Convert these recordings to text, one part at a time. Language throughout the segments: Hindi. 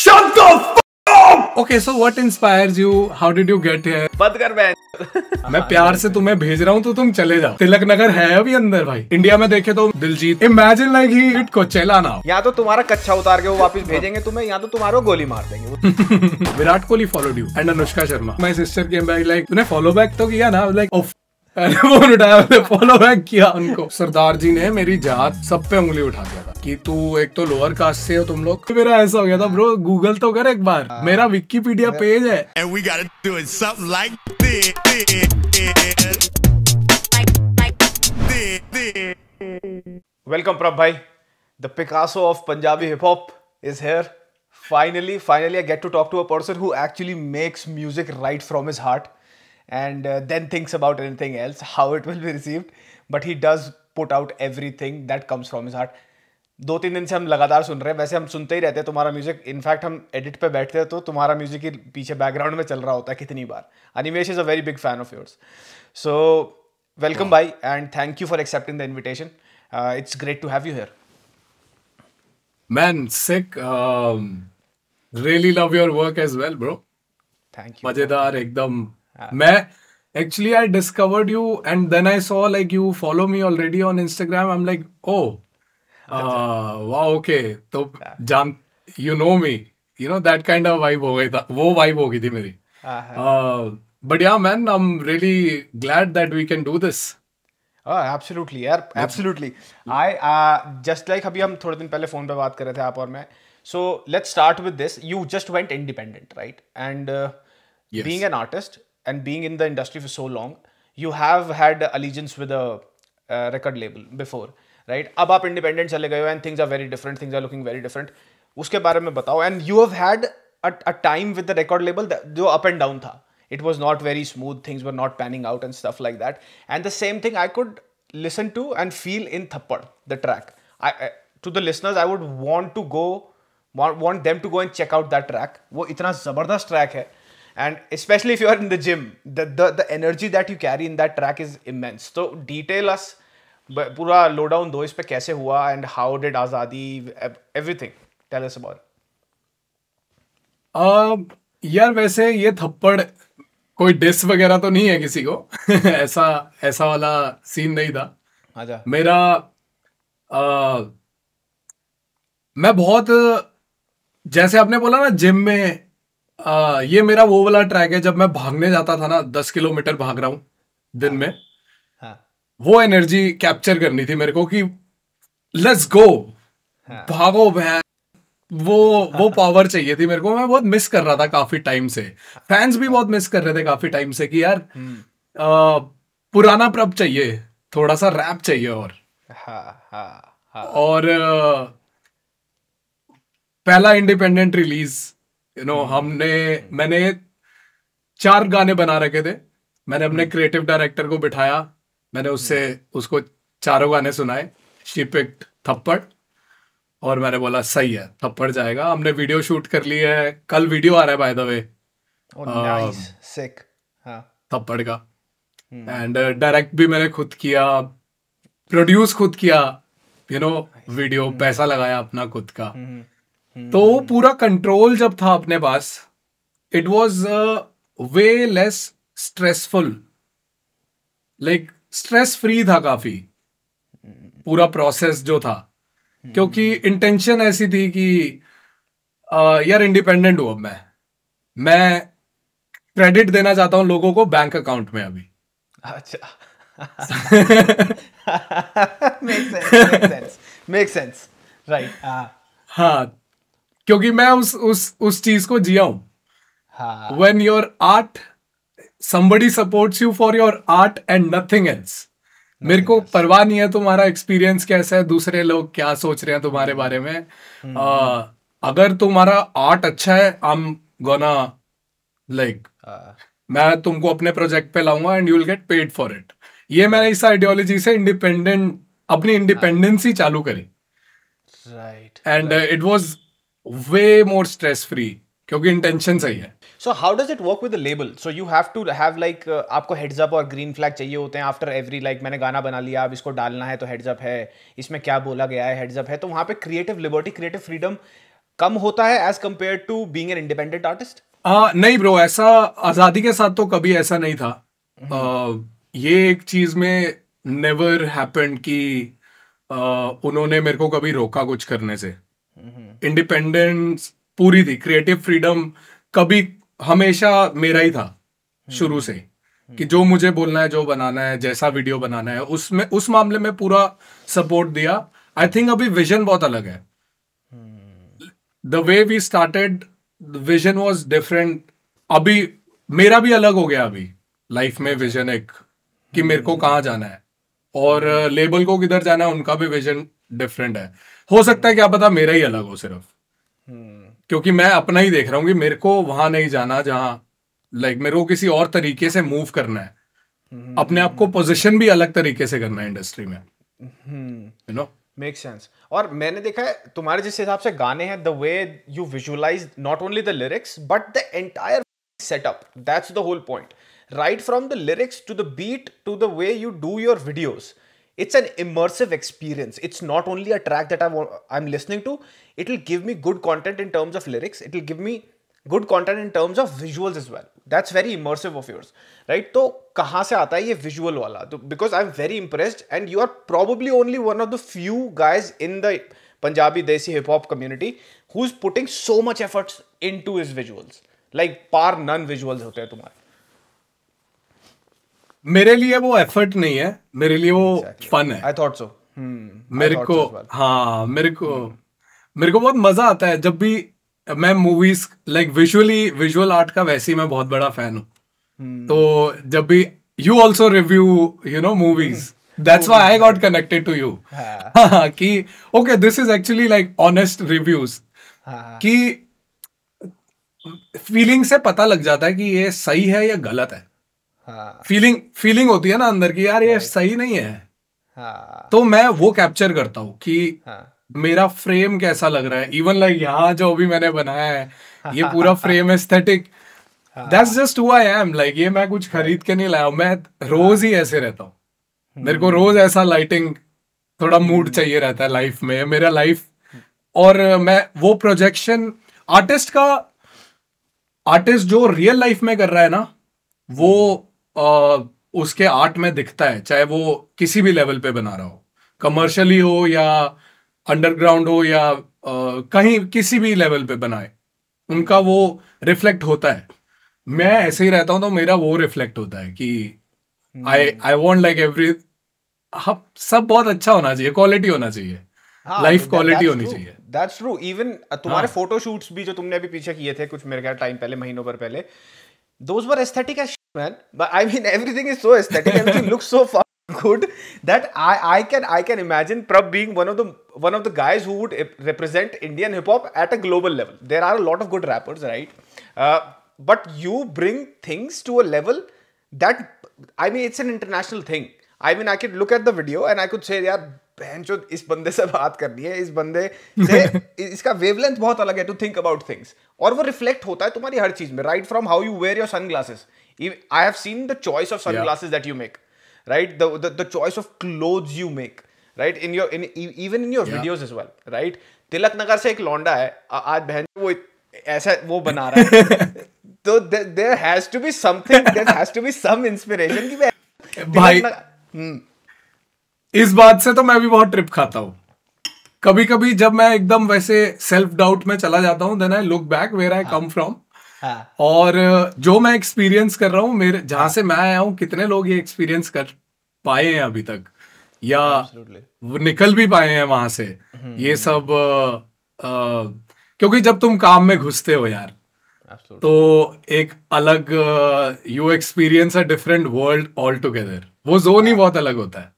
Shut the f up! Okay, so what inspires you? How did you get here? बंद कर मैं मैं प्यार से तुम्हें भेज रहा हूँ तो तुम चले जाओ तिलक नगर है अभी अंदर भाई इंडिया में देखे तो दिलजीत इमेजिन लाइक ही इट को चला ना या तो तुम्हारा कच्चा उतार के वो वापस भेजेंगे तुम्हें या तो तुम्हारा गोली मार देंगे Virat Kohli followed you and Anushka Sharma my sister के बैक लाइक तुमने फॉलो बैक तो किया ना लाइक फोन उठाया फॉलो बैक किया उनको सरदार जी ने मेरी जात सब पे उंगली उठा दिया था कि तू एक तो लोअर कास्ट से हो तुम लोग मेरा ऐसा हो गया था ब्रो गूगल तो कर एक बार हाँ। मेरा विकीपीडिया पेज है वेलकम प्रभ भाई the Picasso of Punjabi hip hop is here finally finally I get to talk to a person who actually makes music right from his heart and uh, then thinks about anything else, how it will be received. But he does put out everything that comes from his heart. दो तीन दिन से हम लगातार सुन रहे हैं वैसे हम सुनते ही रहते हैं तुम्हारा म्यूजिक इनफैक्ट हम एडिट पे बैठते हैं तो तुम्हारा म्यूजिक ही पीछे बैकग्राउंड में चल रहा होता है कितनी बार Animesh is a very big fan of yours so welcome भाई and thank you for accepting the invitation it's great to have you here man sick really love your work as well bro thank you मजेदार एकदम मैं actually i discovered you and then i saw like you follow me already on instagram i'm like oh uh, wow okay तो जान you know me you know that kind of vibe हो गई था वो vibe हो गई थी मेरी but yeah man i'm really glad that we can do this Oh, absolutely, यार absolutely. I uh, just like अभी हम थोड़े दिन पहले फोन पे बात कर रहे थे आप और मैं. So let's start with this. You just went independent, right? And uh, yes. being an artist, and being in the industry for so long, you have had allegiance with a uh, record label before, right? अब आप independent चले गए हो and things are very different, things are looking very different. उसके बारे में बताओ and you have had a, a time with the record label that, was up and down Tha. It was not very smooth, things were not panning out and stuff like that. And the same thing I could listen to and feel in Thappad, the track. I, I to the listeners, I would want to go want, want them to go and check out that track. वो इतना ज़बरदस्त track है. And specially if you are in the gym the the the energy that you carry in that track is immense so detail पूरा लोडाउन दो इस पे कैसे हुआ एंड हाउ डिड आजादी एवरीथिंग टेल अस अबाउट यार वैसे ये थप्पड़ कोई डिस वगैरह तो नहीं है किसी को ऐसा ऐसा वाला सीन नहीं था अच्छा मेरा आ, मैं बहुत जैसे आपने बोला ना जिम में आ, ये मेरा वो वाला ट्रैक है जब मैं भागने जाता था ना दस किलोमीटर भाग रहा हूं दिन में हाँ, वो एनर्जी कैप्चर करनी थी मेरे को कि लेट्स गो हाँ, भागो भैन वो हाँ, वो पावर चाहिए थी मेरे को मैं बहुत मिस कर रहा था काफी टाइम से फैंस भी बहुत मिस कर रहे थे काफी टाइम से कि यार हम्म। आ, पुराना प्रब चाहिए थोड़ा सा रैप चाहिए और हाँ, हाँ, हाँ. और आ, पहला independent release you know hmm. हमने मैंने चार गाने बना रखे थे मैंने अपने क्रिएटिव hmm. डायरेक्टर को बिठाया मैंने उससे hmm. उसको चारों गाने सुनाए शिपिक्ट थप्पड़ और मैंने बोला सही है थप्पड़ जाएगा हमने वीडियो शूट कर ली है कल वीडियो आ रहा है बाय द वे थप्पड़ का एंड डायरेक्ट uh, भी मैंने खुद किया प्रोड्यूस खुद किया यू नो वीडियो पैसा लगाया अपना खुद का तो वो पूरा कंट्रोल जब था अपने पास it was way less stressful like stress free था काफी पूरा प्रोसेस जो था क्योंकि इंटेंशन ऐसी थी कि यार इंडिपेंडेंट हूं अब मैं मैं क्रेडिट देना चाहता हूं लोगों को बैंक अकाउंट में अभी अच्छा make sense make sense right हाँ, हाँ क्योंकि मैं उस उस उस चीज को जिया हूं when your art somebody supports you for your art and nothing else मेरे को परवाह नहीं है तुम्हारा एक्सपीरियंस कैसा है दूसरे लोग क्या सोच रहे हैं तुम्हारे बारे में हम्म। आ, अगर तुम्हारा आर्ट अच्छा है आई एम गोना लाइक मैं तुमको अपने प्रोजेक्ट पे लाऊंगा and you will get paid for it ये मैंने इस आइडियोलॉजी से इंडिपेंडेंट अपनी इंडिपेंडेंसी हाँ। चालू करी right and it was way more stress free क्योंकि इंटेंशन सही है so how does it work with label so you have to have like आपको हेड्स अप और ग्रीन फ्लैग चाहिए होते हैं आफ्टर एवरी लाइक मैंने गाना बना लिया अब इसको डालना है तो हेड्स अप है इसमें क्या बोला गया है हेड्स अप है तो वहां पे क्रिएटिव लिबर्टी क्रिएटिव फ्रीडम कम होता है as compared to being an independent artist नहीं ब्रो ऐसा आजादी के साथ तो कभी ऐसा नहीं था uh, ये एक चीज में नेवर हैपेंड कि उन्होंने मेरे को कभी रोका कुछ करने से हम्म। इंडिपेंडेंस पूरी थी क्रिएटिव फ्रीडम कभी हमेशा मेरा ही था शुरू से कि जो मुझे बोलना है जो बनाना है जैसा वीडियो बनाना है उसमें उस मामले में पूरा सपोर्ट दिया आई थिंक अभी विजन बहुत अलग है the way we started vision was different अभी मेरा भी अलग हो गया अभी लाइफ में विजन एक कि मेरे को कहाँ जाना है और लेबल को किधर जाना है उनका भी विजन डिफरेंट है हो सकता है क्या पता मेरा ही अलग हो सिर्फ क्योंकि मैं अपना ही देख रहा हूँ कि मेरे को वहां नहीं जाना जहां लाइक like, मेरे को किसी और तरीके से मूव करना है अपने आप को पोजिशन भी अलग तरीके से करना है इंडस्ट्री में यू नो मेक सेंस और मैंने देखा है तुम्हारे जिस हिसाब से गाने हैं the way you visualise not only the lyrics but the entire setup that's the whole point right from the lyrics to the beat to the way you do your videos it's an immersive experience it's not only a track that I i'm listening to it'll give me good content in terms of lyrics it'll give me good content in terms of visuals as well that's very immersive of yours right so kahan se aata hai ye visual wala because i'm very impressed and you are probably only one of the few guys in the punjabi desi hip hop community who's putting so much efforts into his visuals like par none visuals hote hain tumhare मेरे लिए वो एफर्ट नहीं है मेरे लिए वो फन है आई थॉट सो मेरे को हाँ मेरे को hmm. मेरे को बहुत मजा आता है जब भी मैं movies like visually visual art का वैसे ही मैं बहुत बड़ा फैन हूँ hmm. तो जब भी you also review you know movies that's why I got connected to you कि okay this is actually like honest reviews कि फीलिंग से पता लग जाता है कि ये सही है या गलत है हाँ फीलिंग फीलिंग होती है ना अंदर की यार ये सही नहीं है हाँ तो मैं वो कैप्चर करता हूँ कि हाँ मेरा फ्रेम कैसा लग रहा है इवन लाइक यहाँ जो अभी मैंने बनाया है ये पूरा frame aesthetic that's just who I am like ये मैं कुछ खरीद के नहीं लाया मैं हाँ। रोज ही ऐसे रहता हूँ मेरे को हम्म। रोज ऐसा लाइटिंग थोड़ा मूड हम्म। चाहिए रहता है लाइफ में मेरा लाइफ और मैं वो प्रोजेक्शन आर्टिस्ट का आर्टिस्ट जो रियल लाइफ में कर रहा है ना वो हम्म। उसके आर्ट में दिखता है चाहे वो किसी भी लेवल पे बना रहा हो कमर्शियली हो या अंडरग्राउंड हो या आ, कहीं किसी भी लेवल पे बनाए उनका वो रिफ्लेक्ट होता है मैं ऐसे ही रहता हूँ तो मेरा वो रिफ्लेक्ट होता है कि I I want like every सब बहुत अच्छा होना चाहिए क्वालिटी होना चाहिए लाइफ हाँ, क्वालिटी होनी चाहिए दैट्स ट्रू इवन तुम्हारे फोटो हाँ। भी जो तुमने अभी पीछे किए थे कुछ मेरे ख्याल टाइम पहले महीनों पर पहले those were aesthetic man. But I mean, everything is so aesthetic. Everything looks so far good that I, I can I can imagine Prab being one of the one of the guys who would represent Indian hip hop at a global level. There are a lot of good rappers, right? Uh, but you bring things to a level that I mean, it's an international thing. I mean, I could look at the video and I could say, yeah. बहन चो इस बंदे से बात करनी है इस बंदे से इसका वेवलेंथ बहुत अलग है टू थिंक अबाउट थिंग्स और वो रिफ्लेक्ट होता है तुम्हारी हर चीज में right from how you wear your sun I have seen the choice of sunglasses yeah. that you make, right? The, the, the choice of clothes you make, right? In your in even in your yeah. videos as well, right? Tilak Nagar से एक लौंडा है आज बहन वो ऐसा वो बना रहा है तो there has to be something there has to be some inspiration कि भाई इस बात से तो मैं भी बहुत ट्रिप खाता हूँ कभी कभी जब मैं एकदम वैसे सेल्फ डाउट में चला जाता हूँ then I look back where I come from हाँ। और जो मैं एक्सपीरियंस कर रहा हूँ मेरे जहां से मैं आया हूँ कितने लोग ये एक्सपीरियंस कर पाए हैं अभी तक या Absolutely. निकल भी पाए हैं वहां से हुँ, हम्म, ये हुँ. हम्म। सब आ, आ, क्योंकि जब तुम काम में घुसते हो यार Absolutely. तो एक अलग you experience a different world all together वो जोन ही हाँ। बहुत अलग होता है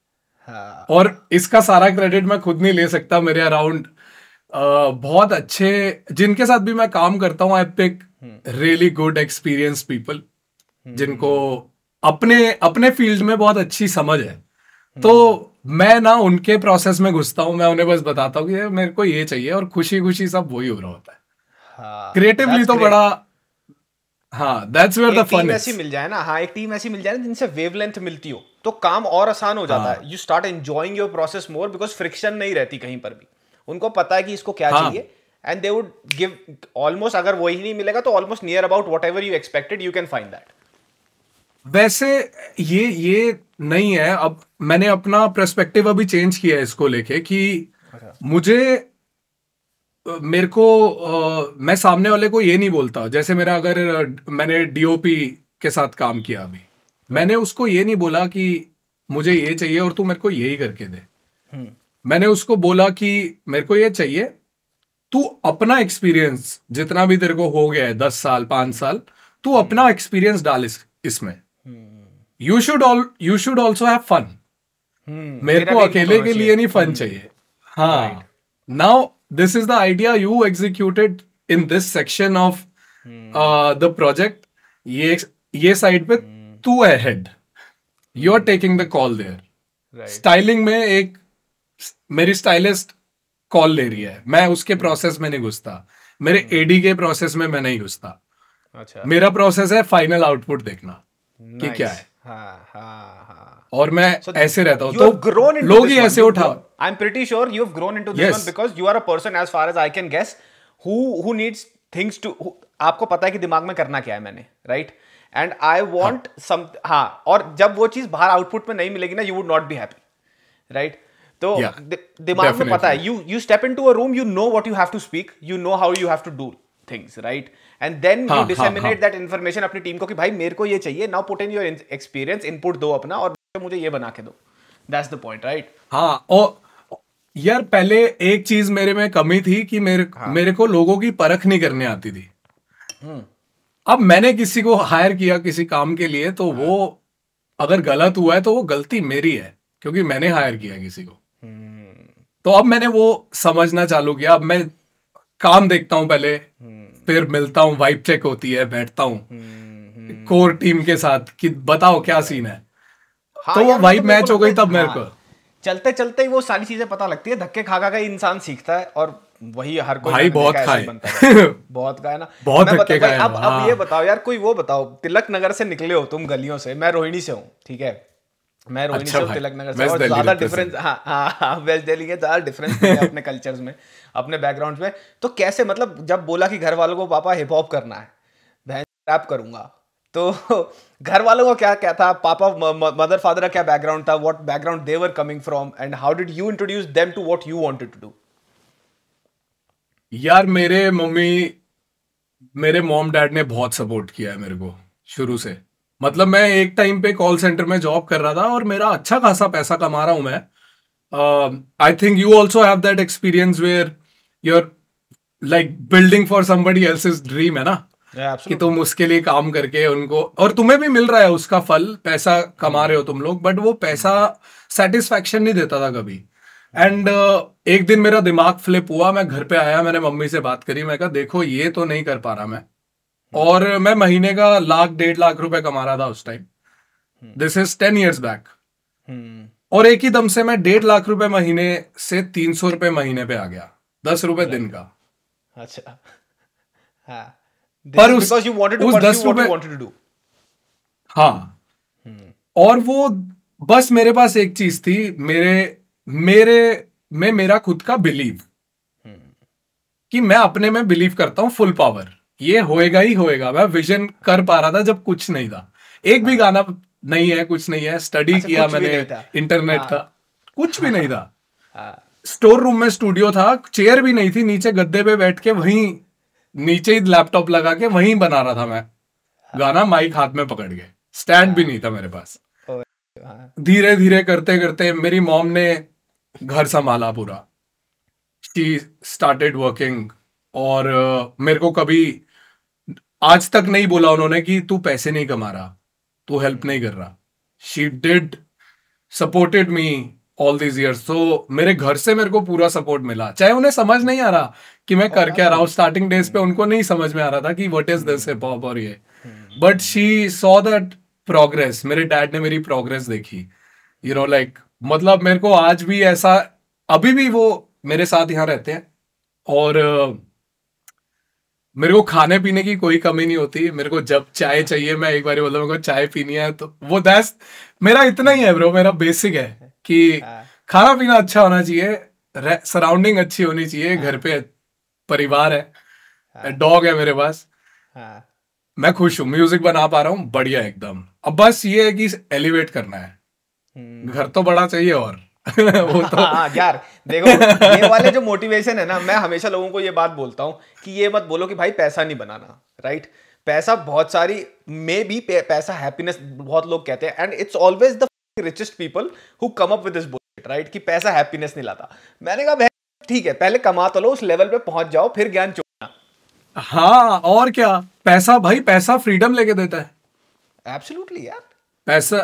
हाँ. और इसका सारा क्रेडिट मैं खुद नहीं ले सकता मेरे अराउंड बहुत अच्छे जिनके साथ भी मैं काम करता हूँ I pick really good experience people जिनको अपने अपने फील्ड में बहुत अच्छी समझ है हम्म। तो मैं ना उनके प्रोसेस में घुसता हूँ मैं उन्हें बस बताता हूँ कि मेरे को ये चाहिए और खुशी खुशी सब वही हो रहा होता है क्रिएटिवली हाँ, तो बड़ा हाँ मिल जाए ना हाँ एक टीम ऐसी मिल जाए ना जिनसे वेवलेंथ मिलती हो तो काम और आसान हो जाता हाँ. है you start enjoying your process more because friction नहीं रहती कहीं पर भी उनको पता है कि इसको क्या हाँ. चाहिए and they would give almost अगर वही नहीं मिलेगा तो almost near about whatever you expected you can find that वैसे ये ये नहीं है अब मैंने अपना प्रस्पेक्टिव अभी चेंज किया है इसको लेके कि अच्छा। मुझे मेरे को आ, मैं सामने वाले को ये नहीं बोलता जैसे मेरा अगर मैंने डीओपी के साथ काम किया अभी मैंने उसको ये नहीं बोला कि मुझे ये चाहिए और तू मेरे को यही करके दे हम्म। मैंने उसको बोला कि मेरे को ये चाहिए तू अपना एक्सपीरियंस जितना भी तेरे को हो गया है दस साल पांच साल तू हम्म। अपना एक्सपीरियंस डाल इस, इसमें you should all you should also have fun मेरे को अकेले के लिए नहीं फन हम्म। चाहिए हाँ now this is the idea you executed in this section of the project ये ये साइड पे हम्म। तू है head you are taking the call there styling में एक मेरी स्टाइलिस्ट कॉल ले रही है मैं उसके प्रोसेस में नहीं घुसता मेरे एडी हम्म। के प्रोसेस में मैं नहीं घुसता अच्छा मेरा प्रोसेस है फाइनल आउटपुट देखना कि क्या है हाँ, हाँ, हाँ। और मैं ऐसे रहता हूँ तो grown लोग ही ऐसे उठा I am pretty sure you have grown into this one because you are a person as far as I can guess who who needs things to आपको पता है कि दिमाग में करना क्या है मैंने right and I want some हाँ और जब वो चीज बाहर आउटपुट में नहीं मिलेगी ना you would not be happy right तो दिमाग में पता है you you step in to a room you know what you have to speak you know how you have to do things right and then you disseminate that information अपनी टीम को कि भाई मेरे को ये चाहिए now put in your experience input दो अपना और मुझे ये बना के दो दैट्स द पॉइंट राइट हाँ और यार पहले एक चीज मेरे में कमी थी कि मेरे हाँ. मेरे को लोगों की परख नहीं करने आती थी हुँ. हम्म। अब मैंने किसी को हायर किया किसी काम के लिए तो हाँ. वो अगर गलत हुआ है तो वो गलती मेरी है क्योंकि मैंने हायर किया किसी को तो अब मैंने वो समझना चालू किया अब मैं काम देखता हूँ पहले फिर मिलता हूँ वाइप चेक होती है बैठता हूँ कोर टीम के साथ कि बताओ क्या सीन है हाँ, तो वो तो मतलब मैच हो गई तब मेरे हाँ। को चलते चलते ही वो सारी चीजें पता लगती है धक्के खा खा का इंसान सीखता है और वही हर कोई भाई बहुत खाए बहुत खाए ना बहुत धक्के खाए अब अब ये हाँ। बताओ यार कोई वो बताओ तिलक नगर से निकले हो तुम गलियों से मैं रोहिणी से हूँ ठीक है मैं रोहिणी अच्छा सब तिलक नगर से और ज्यादा डिफरेंस हाँ हाँ वेस्ट हाँ, दिल्ली के ज्यादा डिफरेंस है अपने कल्चर्स में अपने बैकग्राउंड में तो कैसे मतलब जब बोला कि घर वालों को पापा हिप हॉप करना है बहन रैप करूंगा तो घर वालों का क्या क्या था पापा मदर फादर का क्या बैकग्राउंड था what background they were coming from and how did you introduce them to what you wanted to do यार मेरे मम्मी मेरे मॉम डैड ने बहुत सपोर्ट किया है मेरे को शुरू से मतलब मैं एक टाइम पे कॉल सेंटर में जॉब कर रहा था और मेरा अच्छा खासा पैसा कमा रहा हूं मैं I think you also have that experience where you're like building for somebody else is dream है ना yeah, कि तुम उसके लिए काम करके उनको और तुम्हें भी मिल रहा है उसका फल पैसा कमा रहे हो तुम लोग बट वो पैसा सेटिस्फेक्शन नहीं देता था कभी एंड uh, एक दिन मेरा दिमाग फ्लिप हुआ मैं घर पे आया मैंने मम्मी से बात करी मैं कहा देखो ये तो नहीं कर पा रहा मैं और मैं महीने का लाख डेढ़ लाख रुपए कमा रहा था उस time this is ten years back और एक ही दम से मैं डेढ़ लाख रुपए महीने से तीन सौ रुपए महीने पे आ गया दस रुपए दिन का अच्छा हाँ। हाँ। हम्म। और वो बस मेरे पास एक चीज थी मेरे मेरे में मेरा खुद का बिलीव हम्म। कि मैं अपने में बिलीव करता हूं फुल पावर ये होएगा ही होएगा मैं विजन कर पा रहा था जब कुछ नहीं था एक भी हाँ। गाना नहीं है कुछ नहीं है स्टडी अच्छा, किया मैंने इंटरनेट हाँ। का कुछ भी नहीं था स्टोर हाँ। रूम में स्टूडियो था चेयर भी नहीं थी नीचे गद्दे पे बैठ के वहीं नीचे ही लैपटॉप लगा के वहीं बना रहा था मैं गाना माइक हाथ में पकड़ के स्टैंड भी नहीं था मेरे पास धीरे धीरे करते करते मेरी मॉम ने घर संभाला पूरा शी स्टार्टेड वर्किंग और मेरे को कभी आज तक नहीं बोला उन्होंने कि तू पैसे नहीं कमा रहा तू हेल्प नहीं कर रहा she did supported me all these years so मेरे घर से मेरे को पूरा सपोर्ट मिला चाहे उन्हें समझ नहीं आ रहा कि मैं कर क्या रहा हूँ स्टार्टिंग डेज पे उनको नहीं समझ में आ रहा था कि what is this hip hop और ये but she saw that progress मेरे डैड ने मेरी प्रोग्रेस देखी यू नो लाइक मतलब मेरे को आज भी ऐसा अभी भी वो मेरे साथ यहाँ रहते हैं और uh, मेरे को खाने पीने की कोई कमी नहीं होती मेरे को जब चाय चाहिए मैं एक बार बोलता हूँ चाय पीनी है तो वो दैस मेरा इतना ही है ब्रो मेरा बेसिक है कि हाँ। खाना पीना अच्छा होना चाहिए सराउंडिंग अच्छी होनी चाहिए हाँ। घर पे परिवार है डॉग हाँ। है मेरे पास मैं खुश हूँ म्यूजिक बना पा रहा हूँ बढ़िया एकदम अब बस ये है कि एलिवेट करना है हम्म। घर तो बड़ा चाहिए और वो तो हाँ, हाँ, यार देखो ये वाले जो मोटिवेशन है ना मैं हमेशा लोगों को ये बात बोलता हूँ कि ये मत बोलो कि भाई पैसा नहीं बनाना राइट पैसा बहुत सारी मे भी पैसा हैप्पीनेस बहुत लोग कहते हैं and it's always the richest people who come up with this right कि पैसा हैप्पीनेस नहीं लाता मैंने कहा ठीक है पहले कमा तो लो उस लेवल पे पहुंच जाओ फिर ज्ञान चुनना हाँ और क्या पैसा भाई पैसा फ्रीडम लेके देता है एब्सोल्युटली यार पैसा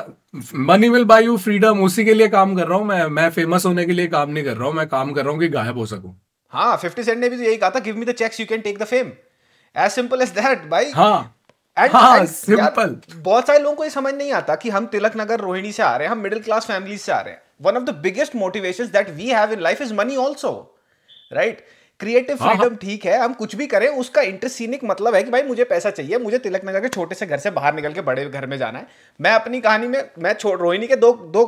money will buy you freedom उसी के लिए काम कर रहा हूँ मैं मैं फेमस होने के लिए काम नहीं कर रहा हूँ मैं काम कर रहा हूँ कि गायब हो सकूँ हाँ फिफ्टी सेंट ने भी तो यही कहा था give me the cheques you can take the fame as simple as that भाई हाँ And, हाँ, and सिंपल बहुत सारे लोगों को ये समझ नहीं आता कि हम तिलक नगर रोहिणी से आ रहे हैं हम मिडिल क्लास फैमिली से आ रहे हैं one of the biggest motivation that we have in life is money also right creative freedom हाँ, हाँ। ठीक है हम कुछ भी करें उसका इंटरसीनिक मतलब है कि भाई मुझे पैसा चाहिए मुझे तिलक नगर के छोटे से घर से बाहर निकल के बड़े घर में जाना है मैं अपनी कहानी में मैं रोहिणी के दो दो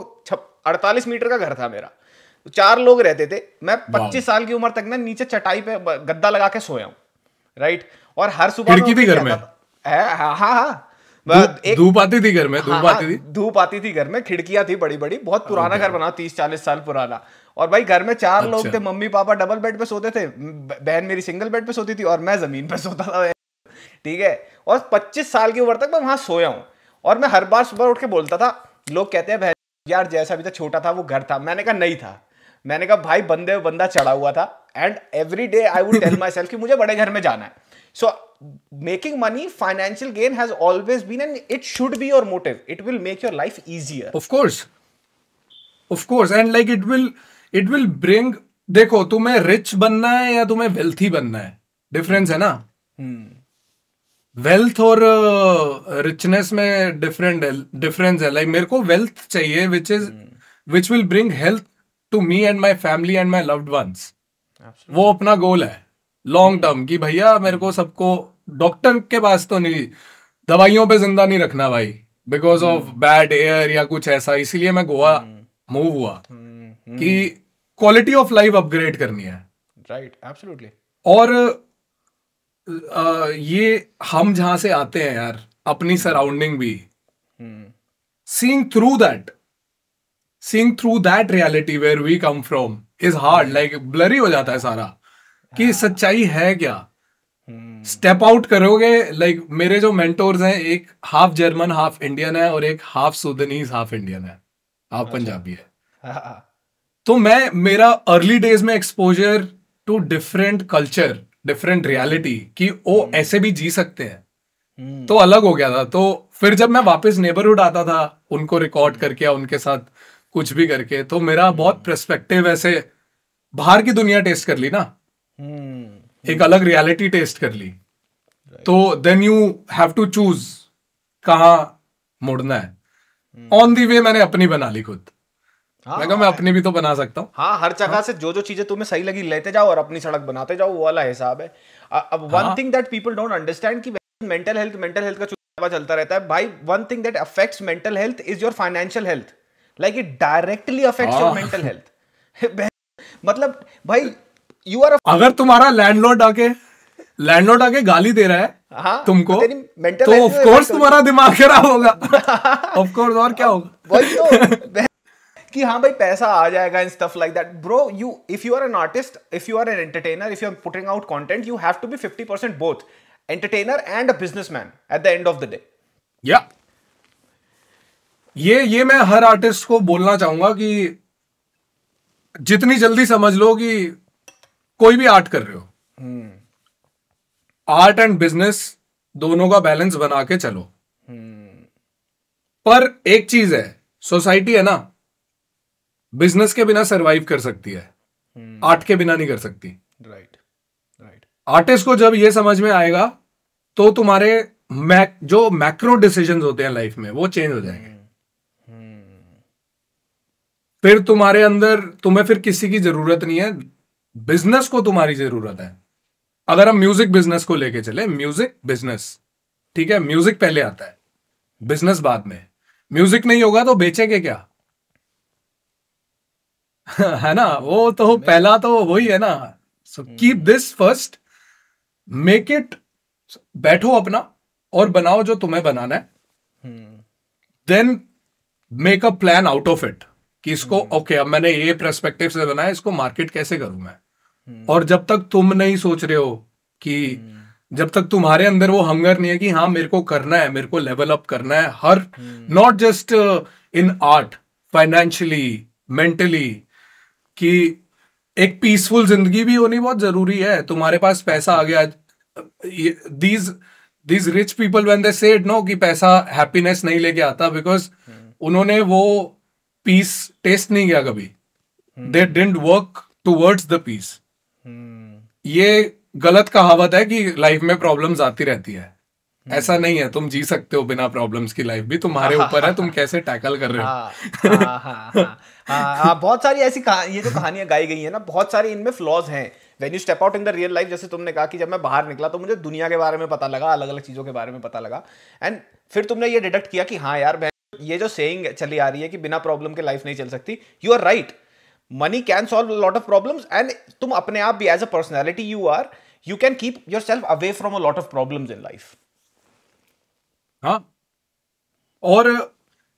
अड़तालीस मीटर का घर था मेरा चार लोग रहते थे मैं पच्चीस साल की उम्र तक ना नीचे चटाई पे गद्दा लगा के सोया हूँ राइट और हर सुबह खिड़की थी घर में हाँ हाँ, हाँ। धूप आती थी घर में धूप आती थी धूप आती थी घर में खिड़कियां थी बड़ी बड़ी बहुत पुराना घर बना तीस चालीस साल पुराना और भाई घर में चार अच्छा। लोग थे मम्मी पापा डबल बेड पे सोते थे बहन मेरी सिंगल बेड पे सोती थी और मैं जमीन पे सोता था ठीक है और 25 साल की उम्र तक मैं वहां सोया हूँ और मैं हर बार सुबह उठ के बोलता था लोग कहते हैं बहन यार जैसा भी था छोटा था वो घर था मैंने कहा नहीं था मैंने कहा भाई बंदे बंदा चढ़ा हुआ था and every day I would tell myself कि मुझे बड़े घर में जाना है so making money financial gain has always been and it should be your motive it will make your life easier of course course of course and like it will it will bring देखो तुम्हें रिच बनना है या तुम्हें वेल्थी बनना है डिफरेंस है ना वेल्थ hmm. और रिचनेस uh, में डिफरेंट डिफरेंस है लाइक मेरे को वेल्थ चाहिए which is which will bring health to me and my family and my loved ones वो अपना गोल है लॉन्ग टर्म hmm. कि भैया मेरे को सबको डॉक्टर के पास तो नहीं दवाइयों पे जिंदा नहीं रखना भाई बिकॉज ऑफ बैड एयर या कुछ ऐसा इसीलिए मैं गोवा मूव hmm. हुआ कि क्वालिटी ऑफ लाइफ अपग्रेड करनी है राइट right, एब्सोल्युटली और आ, ये हम जहां से आते हैं यार अपनी सराउंडिंग hmm. भी seeing through that seeing through that reality where we come from is hard like blurry हो जाता है सारा कि yeah. हाँ। सच्चाई है क्या स्टेप hmm. आउट करोगे लाइक मेरे जो मेंटोर्स हैं एक हाफ जर्मन हाफ इंडियन है और एक हाफ सुदनीज हाफ इंडियन है हाफ अच्छा। पंजाबी है हाँ, हाँ। तो मैं मेरा अर्ली डेज में exposure to different culture different reality कि वो हम्म। ऐसे भी जी सकते हैं हम्म। तो अलग हो गया था तो फिर जब मैं वापस नेबरहुड आता था उनको रिकॉर्ड हम्म। करके या उनके साथ कुछ भी करके तो मेरा बहुत प्रस्पेक्टिव ऐसे बाहर की दुनिया टेस्ट कर ली ना एक अलग रियलिटी टेस्ट कर ली तो then you have to choose कहा मुड़ना है ऑन दी वे मैंने अपनी बना ली खुद हाँ, मैं, मैं हाँ, अपने भी तो बना सकता हूँ हाँ हर जगह हाँ. से जो जो चीजें तुम्हें सही लगी लेते जाओ और अपनी सड़क बनाते जाओ वो वाला हिसाब है अब one thing that people don't understand कि मेंटल हेल्थ मेंटल हेल्थ का चुनाव चलता रहता है भाई one thing that affects mental health is your financial health like it directly affects your mental health मतलब भाई यू आर अगर तुम्हारा लैंडलॉर्ड आके लैंडलॉर्ड आके गाली दे रहा है हाँ, तुमको तो ऑफ कोर्स तो तुम्हारा दिमाग खराब होगा ऑफ कोर्स और क्या होगा वही तो कि हाँ भाई पैसा आ जाएगा in stuff like that bro you if you are an artist if you are an entertainer if you are putting out content you have to be fifty percent both entertainer and a man at the end of the day या ये ये मैं हर आर्टिस्ट को बोलना चाहूंगा कि जितनी जल्दी समझ लो कि कोई भी आर्ट कर रहे हो आर्ट एंड बिजनेस दोनों का बैलेंस बना के चलो hmm. पर एक चीज है सोसाइटी है ना बिजनेस के बिना सरवाइव कर सकती है हम्म। आर्ट के बिना नहीं कर सकती राइट राइट आर्टिस्ट को जब ये समझ में आएगा तो तुम्हारे मैक जो मैक्रो डिसीजन होते हैं लाइफ में वो चेंज हो जाएंगे हम्म, हम्म। फिर तुम्हारे अंदर तुम्हें फिर किसी की जरूरत नहीं है बिजनेस को तुम्हारी जरूरत है अगर हम म्यूजिक बिजनेस को लेके चले म्यूजिक बिजनेस ठीक है म्यूजिक पहले आता है बिजनेस बाद में म्यूजिक नहीं होगा तो बेचेंगे क्या है ना वो तो पहला तो वही है ना so keep this first make it बैठो अपना और बनाओ जो तुम्हें बनाना है then make a plan out of it कि इसको ओके हम्म। okay, अब मैंने ये परस्पेक्टिव से बनाया इसको मार्केट कैसे करूं मैं हम्म। और जब तक तुम नहीं सोच रहे हो कि हम्म। जब तक तुम्हारे अंदर वो हंगर नहीं है कि हाँ मेरे को करना है मेरे को लेवल अप करना है हर not just in art financially mentally कि एक पीसफुल जिंदगी भी होनी बहुत जरूरी है तुम्हारे पास पैसा आ गया these these rich people when they said no कि पैसा हैप्पीनेस नहीं लेके आता बिकॉज हम्म। उन्होंने वो पीस टेस्ट नहीं किया कभी they didn't work towards the peace ये गलत कहावत है कि लाइफ में प्रॉब्लम्स आती रहती है हम्म। ऐसा नहीं है तुम जी सकते हो बिना प्रॉब्लम्स की लाइफ भी तुम्हारे हाँ, ऊपर है तुम हाँ, कैसे टैकल कर रहे हो हाँ, हाँ बहुत सारी ऐसी ये जो कहानियां गाई गई है ना बहुत सारी इनमें फ्लॉज हैं when you step out in the real life जैसे तुमने कहा कि जब मैं बाहर निकला तो मुझे दुनिया के बारे में पता लगा अलग अलग चीज़ों के बारे में पता लगा एंड फिर तुमने ये डिडक्ट किया कि हाँ यार मैं ये जो सेइंग चली आ रही है कि बिना प्रॉब्लम के लाइफ नहीं चल सकती you are right money can solve lot of problems and तुम अपने आप भी as a personality you are you can keep yourself away from a lot of problems in life हाँ और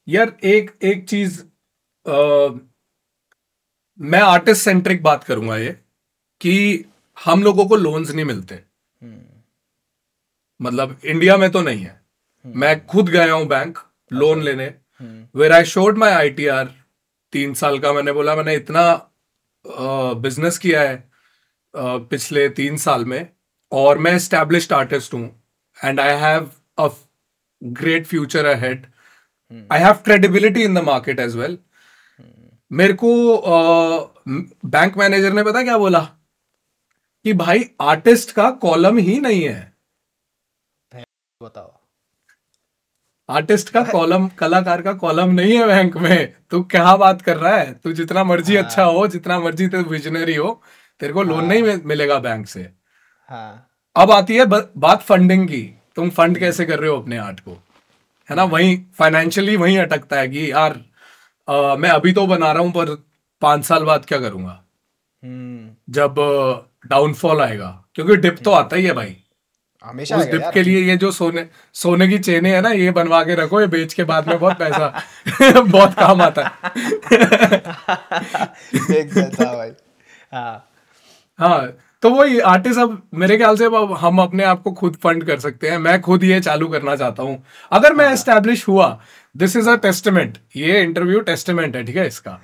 यार एक एक चीज आ, मैं आर्टिस्ट सेंट्रिक बात करूंगा ये कि हम लोगों को लोन्स नहीं मिलते हम्म। मतलब इंडिया में तो नहीं है हम्म। मैं खुद गया हूं बैंक लोन लेने where I showed my I T R तीन साल का मैंने बोला मैंने इतना बिजनेस किया है आ, पिछले तीन साल में और मैं स्टैब्लिश आर्टिस्ट हूँ and I have a great future ahead I have credibility in the market as well मेरे को बैंक मैनेजर ने पता क्या बोला कि भाई आर्टिस्ट का कॉलम ही नहीं है बताओ आर्टिस्ट का कॉलम कलाकार का कॉलम नहीं है बैंक में तू क्या बात कर रहा है तू जितना मर्जी हाँ। अच्छा हो जितना मर्जी तेरे विजनरी हो तेरे को लोन हाँ। नहीं मिलेगा बैंक से हाँ। अब आती है बात फंडिंग की तुम फंड कैसे कर रहे हो अपने आर्ट को है ना वही फाइनेंशियली वही अटकता है कि यार आ, मैं अभी तो बना रहा हूं पर पांच साल बाद क्या करूंगा हम्म। जब डाउनफॉल आएगा क्योंकि डिप तो आता ही है भाई हमेशा उस डिप के लिए ये जो सोने सोने की चेने है ना ये बनवा के रखो ये बेच के बाद में बहुत पैसा बहुत काम आता है हाँ हाँ तो वही आर्टिस्ट अब मेरे ख्याल से अब हम अपने आप को खुद फंड कर सकते हैं मैं खुद ये चालू करना चाहता हूँ अगर मैं एस्टेब्लिश हाँ। हुआ दिस इज अ टेस्टमेंट ये इंटरव्यू टेस्टमेंट है ठीक है इसका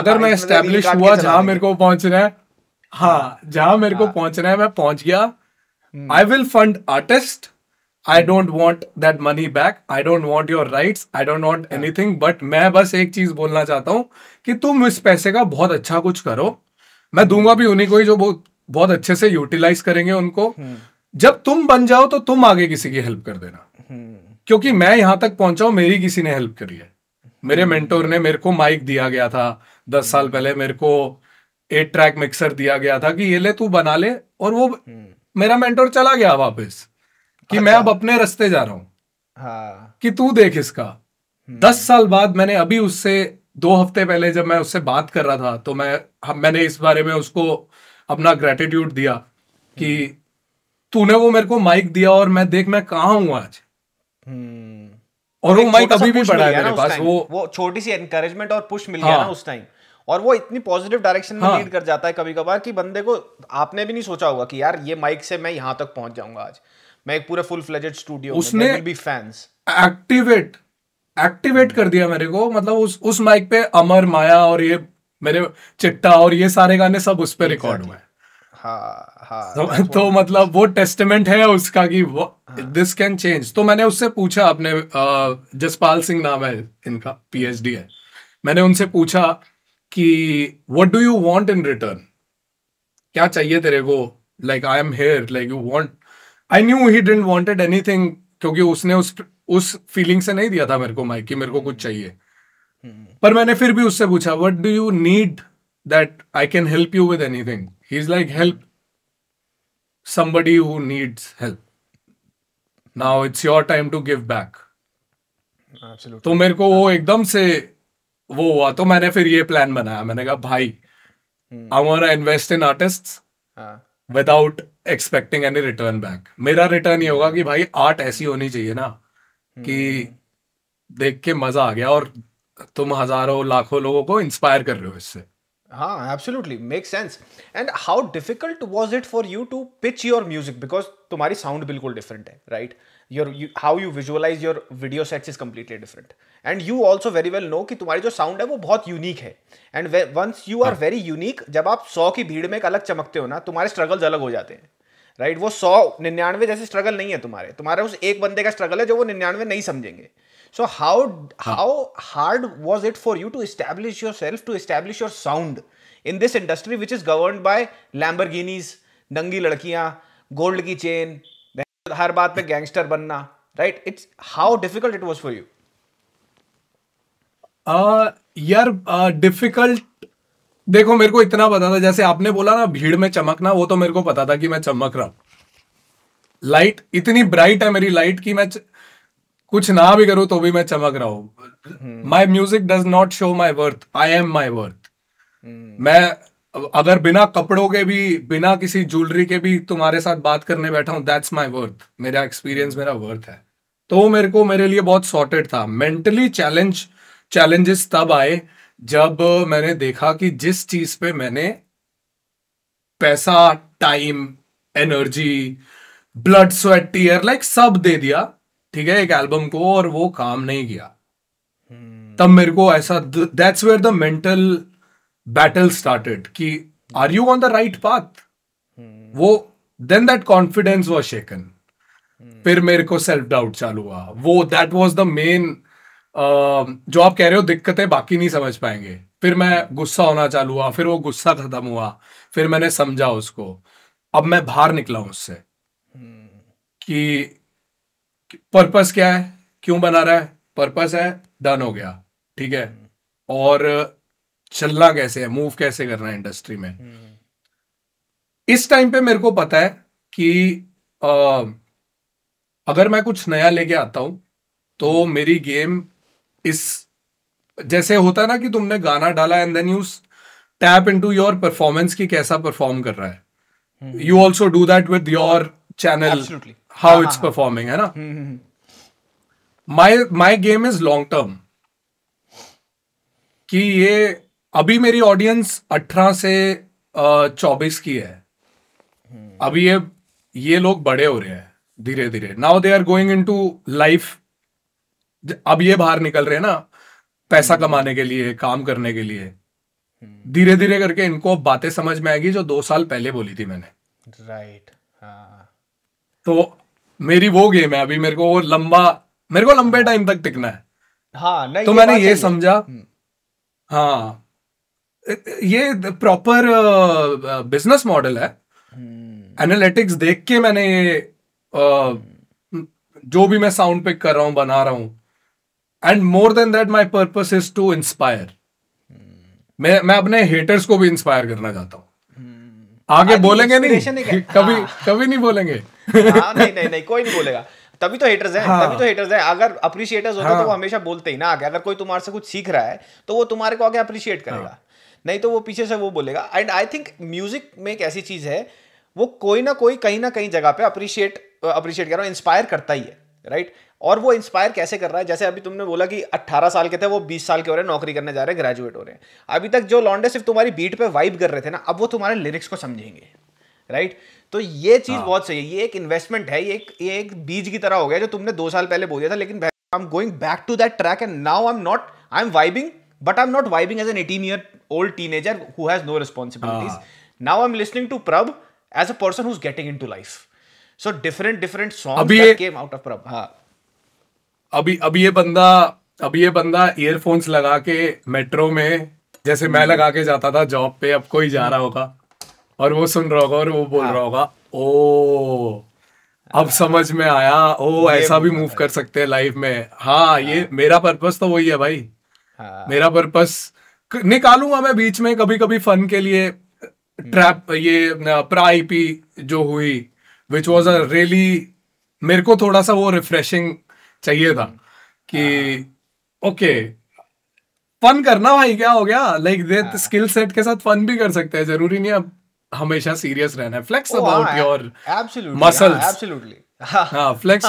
अगर हाँ, मैं एस्टेब्लिश हुआ जहां मेरे को पहुंचना है हाँ जहां मेरे को हाँ। पहुंचना है मैं पहुंच गया I will fund artist I don't want that money back I don't want your rights I don't want anything but मैं बस एक चीज बोलना चाहता हूँ कि तुम इस पैसे का बहुत अच्छा कुछ करो मैं दूंगा हम्म। भी उन्हीं को ही जो बहुत अच्छे से यूटिलाइज करेंगे उनको हम्म। जब तुम बन जाओ तो तुम आगे किसी की हेल्प कर देना हम्म। क्योंकि मैं यहां तक पहुंचा हूं मेरी किसी ने हेल्प करी है मेरे मेंटोर हम्म। ने मेरे को माइक दिया गया था दस साल पहले मेरे को एट ट्रैक मिक्सर दिया गया था कि ये ले तू बना ले और वो मेरा मेंटोर चला गया वापस कि अच्छा। मैं अब अपने रास्ते जा रहा हूं हाँ। कि तू देख इसका दस साल बाद मैंने अभी उससे दो हफ्ते पहले जब मैं उससे बात कर रहा था तो मैं हम मैंने इस बारे में उसको अपना ग्रेटिट्यूड दिया कि तूने वो मेरे को माइक दिया और मैं देख मैं कहा हूँ आज हम्म। और वो माइक अभी भी पड़ा है मेरे पास वो वो छोटी सी एनकरेजमेंट और पुश मिल गया हाँ। ना उस टाइम और वो इतनी पॉजिटिव डायरेक्शन में लीड हाँ। कर जाता है कभी कभार कि बंदे को आपने भी नहीं सोचा होगा कि यार ये माइक से मैं यहां तक पहुंच जाऊंगा आज मैं एक पूरे फुल फ्लेजेड स्टूडियो उसने भी फैंस एक्टिवेट एक्टिवेट कर दिया मेरे को मतलब उस उस माइक पे अमर माया और ये मेरे चिट्टा और ये सारे गाने सब उस पर रिकॉर्ड हुए हाँ, हाँ, तो, तो मतलब वो टेस्टमेंट है उसका कि दिस कैन चेंज तो मैंने उससे पूछा अपने जसपाल सिंह नाम है इनका पीएचडी है मैंने उनसे पूछा कि what do you want in return क्या चाहिए तेरे को like I am here like you want I knew he didn't wanted anything क्योंकि उसने उस उस फीलिंग से नहीं दिया था मेरे को माइक कि मेरे को कुछ hmm. चाहिए hmm. पर मैंने फिर भी उससे पूछा what do you need that I can help you with anything he is like help somebody who needs help now it's your time to give back तो मेरे को वो एकदम से वो हुआ तो मैंने फिर ये प्लान बनाया मैंने कहा भाई I want invest in artist without expecting any return back मेरा रिटर्न ये होगा कि भाई आर्ट ऐसी होनी चाहिए ना hmm. कि देख के मजा आ गया और तुम हजारों लाखों लोगों को इंस्पायर कर रहे हो इससे हाँ absolutely make sense and how difficult was it for you to pitch your music because तुम्हारी साउंड बिल्कुल डिफरेंट है right your how you visualize your video sets is completely different and you also very well know कि तुम्हारी जो साउंड है वो बहुत यूनिक है and once you are very unique जब आप सौ की भीड़ में एक अलग चमकते हो ना तुम्हारे स्ट्रगल्स अलग हो जाते हैं राइट right? वो सौ निन्यानवे जैसे स्ट्रगल नहीं है तुम्हारे तुम्हारे उस एक बंदे का स्ट्रगल है जो वो निन्यानवे नहीं समझेंगे so how हाँ। how hard was it for you to establish yourself to establish your sound in this industry which is governed by lamborghinis नंगी लड़कियां गोल्ड की चेन हर बात पे गैंगस्टर बनना right it's how difficult it was for you यार डिफिकल्ट uh, देखो मेरे को इतना पता था जैसे आपने बोला ना भीड़ में चमकना वो तो मेरे को पता था कि मैं चमक रहा हूं लाइट इतनी ब्राइट है मेरी लाइट कि मैं कुछ ना भी करो तो भी मैं चमक रहा हूं my music does not show my worth I am my worth मैं अगर बिना कपड़ों के भी बिना किसी ज्वेलरी के भी तुम्हारे साथ बात करने बैठा हूं दैट्स माई वर्थ मेरा एक्सपीरियंस मेरा वर्थ है तो मेरे को मेरे लिए बहुत सॉर्टेड था मेंटली चैलेंज चैलेंजेस तब आए जब मैंने देखा कि जिस चीज पे मैंने पैसा time energy blood sweat tear like सब दे दिया ठीक है एक एल्बम को और वो काम नहीं किया हम्म। तब मेरे को ऐसा that's where the mental battle started कि are you on the right path वो then that confidence was shaken फिर मेरे को सेल्फ डाउट चालू हुआ वो दैट वॉज द मेन जो आप कह रहे हो दिक्कतें बाकी नहीं समझ पाएंगे फिर मैं गुस्सा होना चालू हुआ फिर वो गुस्सा खत्म हुआ फिर मैंने समझा उसको अब मैं बाहर निकला हूं उससे हम्म। कि पर्पस क्या है क्यों बना रहा है पर्पस है डन हो गया ठीक है हम्म। और चलना कैसे है मूव कैसे करना है इंडस्ट्री में हम्म। इस टाइम पे मेरे को पता है कि आ, अगर मैं कुछ नया लेके आता हूं तो हम्म। मेरी गेम इस जैसे होता है ना कि तुमने गाना डाला and then you tap into your performance की कैसा परफॉर्म कर रहा है you also do that with your channel how it's performing है ना my my game is long term कि ये अभी मेरी ऑडियंस अठारह से चौबीस की है हम्म। अभी ये ये लोग बड़े हो रहे हैं धीरे धीरे now they are going into life अब ये बाहर निकल रहे हैं ना पैसा हम्म। कमाने के लिए काम करने के लिए हम्म। धीरे धीरे करके इनको बातें समझ में आएगी जो दो साल पहले बोली थी मैंने राइट right. हाँ. तो मेरी वो गेम है अभी मेरे को वो लंबा मेरे को लंबे टाइम हाँ। तक टिकना है हाँ नहीं तो ये मैंने ये समझा हम्म। हाँ ये प्रॉपर बिजनेस मॉडल है एनालिटिक्स हम्म। देख के मैंने ये हम्म। जो भी मैं साउंड पिक कर रहा हूँ बना रहा हूँ and more than that my purpose is to inspire मैं मैं अपने हेटर्स को भी इंस्पायर करना चाहता हूँ आगे बोलेंगे नहीं कभी हाँ। कभी नहीं बोलेंगे हाँ, नहीं नहीं नहीं कोई नहीं बोलेगा तभी तो हेटर्स हैं हाँ। तभी तो हेटर्स हाँ। हैं अगर अप्रिशिएटर्स होते हाँ। तो वो हाँ। हमेशा बोलते ही ना आगे अगर कोई तुम्हारे से कुछ सीख रहा है तो वो तुम्हारे को आगे अप्रिशिएट करेगा हाँ। नहीं तो वो पीछे से वो बोलेगा एंड आई थिंक म्यूजिक में एक ऐसी चीज है वो कोई ना कोई कहीं ना कहीं जगह पे अप्रिशिएट अप्रिशिएट कर रहा इंस्पायर करता ही है राइट और वो इंस्पायर कैसे कर रहा है जैसे अभी तुमने बोला कि 18 साल के थे वो 20 साल के हो रहे हैं नौकरी करने जा रहे हैं ग्रेजुएट हो रहे हैं अभी तक जो लॉन्डे सिर्फ तुम्हारी बीट पे वाइब कर रहे थे ना अब वो तुम्हारे लिरिक्स को समझेंगे राइट तो ये चीज हाँ. बहुत सही है ये एक इन्वेस्टमेंट है ये एक ये एक बीज की तरह हो गया जो तुमने दो साल पहले बोल दिया था लेकिन I am going back to that track and now I am not I am vibing but I am not vibing as an eighteen year old teenager whose no responsibilities now I am listening to Prabh as a person who's getting in into life so different different song came out of Prabh हाँ अभी अभी ये बंदा अभी ये बंदा ईयरफोन्स लगा के मेट्रो में जैसे मैं हम्म। लगा के जाता था जॉब पे अब कोई जा रहा होगा और वो सुन रहा होगा और वो बोल हाँ। रहा होगा ओ अब हाँ। समझ में आया ओ ऐसा भी मूव कर सकते हैं लाइफ में हाँ ये हाँ। मेरा पर्पस तो वही है भाई हाँ। मेरा पर्पस निकालूंगा मैं बीच में कभी कभी फन के लिए हम्म। ट्रैप ये प्राईपी जो हुई विच वॉज अ रियली मेरे को थोड़ा सा वो रिफ्रेशिंग चाहिए था हम्म। कि ओके फन करना भाई क्या हो गया लाइक स्किल सेट के साथ फन भी कर सकते हैं जरूरी नहीं अब हमेशा सीरियस रहना है flex about your muscles absolutely flex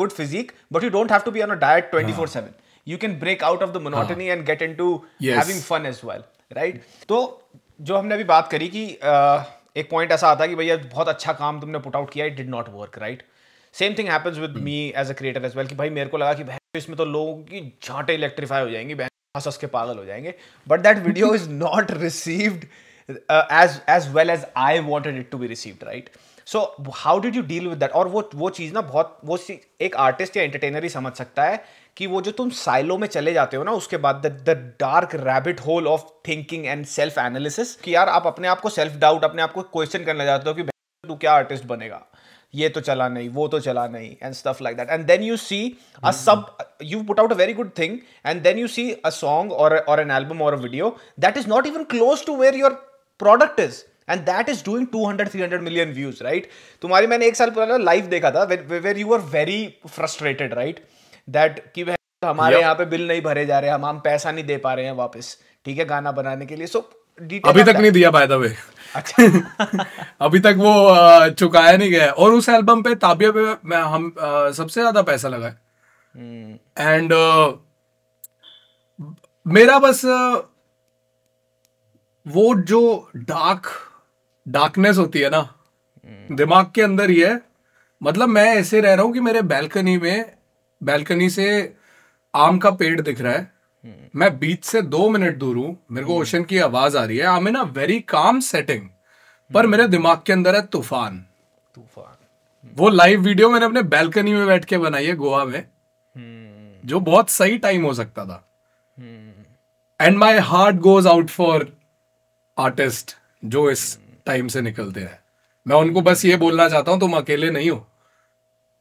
good physique but you don't have to be on a you can break out of the monotony and get into having fun तो जो हमने अभी बात करी कि एक पॉइंट ऐसा आता कि भैया बहुत अच्छा काम तुमने पुट आउट किया it did not work right same thing happens with me as a creator as well कि भाई मेरे को लगा कि इसमें तो लोगों की झांटे इलेक्ट्रीफाई हो जाएंगी बहन हंस हंस के पागल हो जाएंगे but that video is not received as as well as I wanted it to be received right so how did you deal with that और वो वो चीज़ ना बहुत वो एक आर्टिस्ट या एंटरटेनर ही समझ सकता है कि वो जो तुम साइलो में चले जाते हो ना उसके बाद the dark rabbit hole of thinking and self analysis कि यार आप अपने आप को सेल्फ डाउट अपने आप को क्वेश्चन करने जाते हो कि तू क्या आर्टिस्ट बनेगा ये तो चला नहीं वो तो चला नहीं and stuff like that and then you see a सब you put out a very good thing and then you see a song और और एन एल्बम और a video that is not even close to where your product is and that is doing 200 300 million views right तुम्हारी मैंने एक साल पुराना लाइव देखा था where you are very frustrated right that कि हमारे yep. यहाँ पे बिल नहीं भरे जा रहे हम हम पैसा नहीं दे पा रहे हैं वापस ठीक है गाना बनाने के लिए सो so, अभी तक नहीं दिया बाय द वे अच्छा अभी तक वो चुकाया नहीं गया और उस एल्बम पे ताबिया पे मैं हम सबसे ज्यादा पैसा लगा है एंड हम्म। मेरा बस वो जो डार्क डार्कनेस होती है ना हम्म। दिमाग के अंदर ही है मतलब मैं ऐसे रह रहा हूं कि मेरे बैल्कनी में बैल्कनी से आम का पेड़ दिख रहा है मैं बीच से दो मिनट दूर हूं मेरे को ओशन की आवाज आ रही है I am in a very calm setting पर मेरे दिमाग के अंदर है तूफान तूफान वो लाइव वीडियो मैंने अपने बैल्कनी में बैठ के बनाई है गोवा में जो बहुत सही टाइम हो सकता था and my heart goes out for artist जो इस टाइम से निकलते हैं मैं उनको बस ये बोलना चाहता हूं तुम अकेले नहीं हो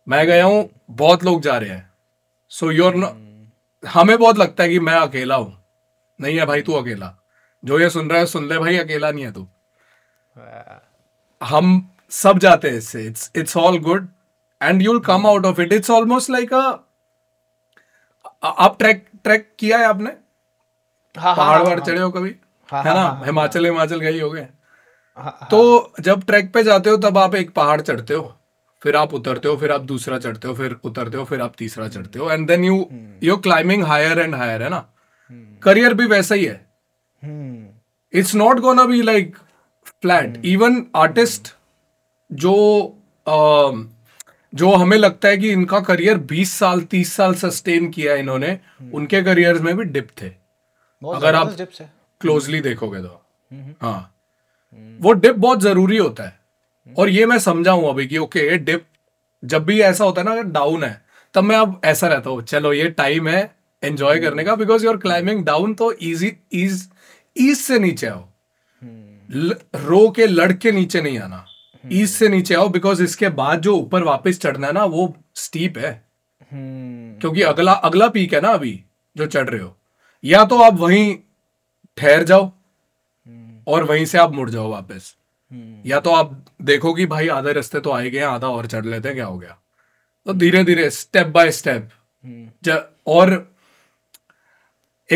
मैं गया हूं बहुत लोग जा रहे हैं सो यूर नॉट हमें बहुत लगता है कि मैं अकेला हूं नहीं है भाई तू अकेला जो ये सुन रहा है सुन ले भाई अकेला नहीं है तू हम सब जाते हैं इससे it's it's all good and you'll come out of it it's almost like a आप ट्रैक ट्रैक किया है आपने हाँ, हाँ, पहाड़ हाँ, वहाड़ चढ़े हो कभी है ना हिमाचल हिमाचल गई हो गए तो जब ट्रैक पे जाते हो तब आप एक पहाड़ चढ़ते हो फिर आप उतरते हो फिर आप दूसरा चढ़ते हो फिर उतरते हो फिर आप तीसरा चढ़ते हो and then you you climbing higher and higher है ना करियर हम्म। भी वैसा ही है it's not gonna be like flat even artist जो uh, जो हमें लगता है कि इनका करियर 20 साल 30 साल सस्टेन किया इन्होंने हम्म। उनके करियर में भी डिप थे अगर आप क्लोजली देखोगे तो हम्म। हाँ वो डिप बहुत जरूरी होता है हम्म। और ये मैं समझा हूं अभी कि ओके डिप जब भी ऐसा होता है ना अगर डाउन है तब मैं अब ऐसा रहता हूँ चलो ये टाइम है एंजॉय हम्म। करने का बिकॉज यूर क्लाइंबिंग डाउन तो इजी इज ईज से नीचे आओ रो हम्म। के लड़ के नीचे नहीं आना ईज से नीचे आओ बिकॉज इसके बाद जो ऊपर वापस चढ़ना है ना वो स्टीप है क्योंकि अगला अगला पीक है ना अभी जो चढ़ रहे हो या तो आप वहीं ठहर जाओ और वहीं से आप मुड़ जाओ वापस या तो आप देखो कि भाई आधे रास्ते तो आए गए आधा और चढ़ लेते हैं क्या हो गया तो धीरे धीरे स्टेप बाय स्टेप और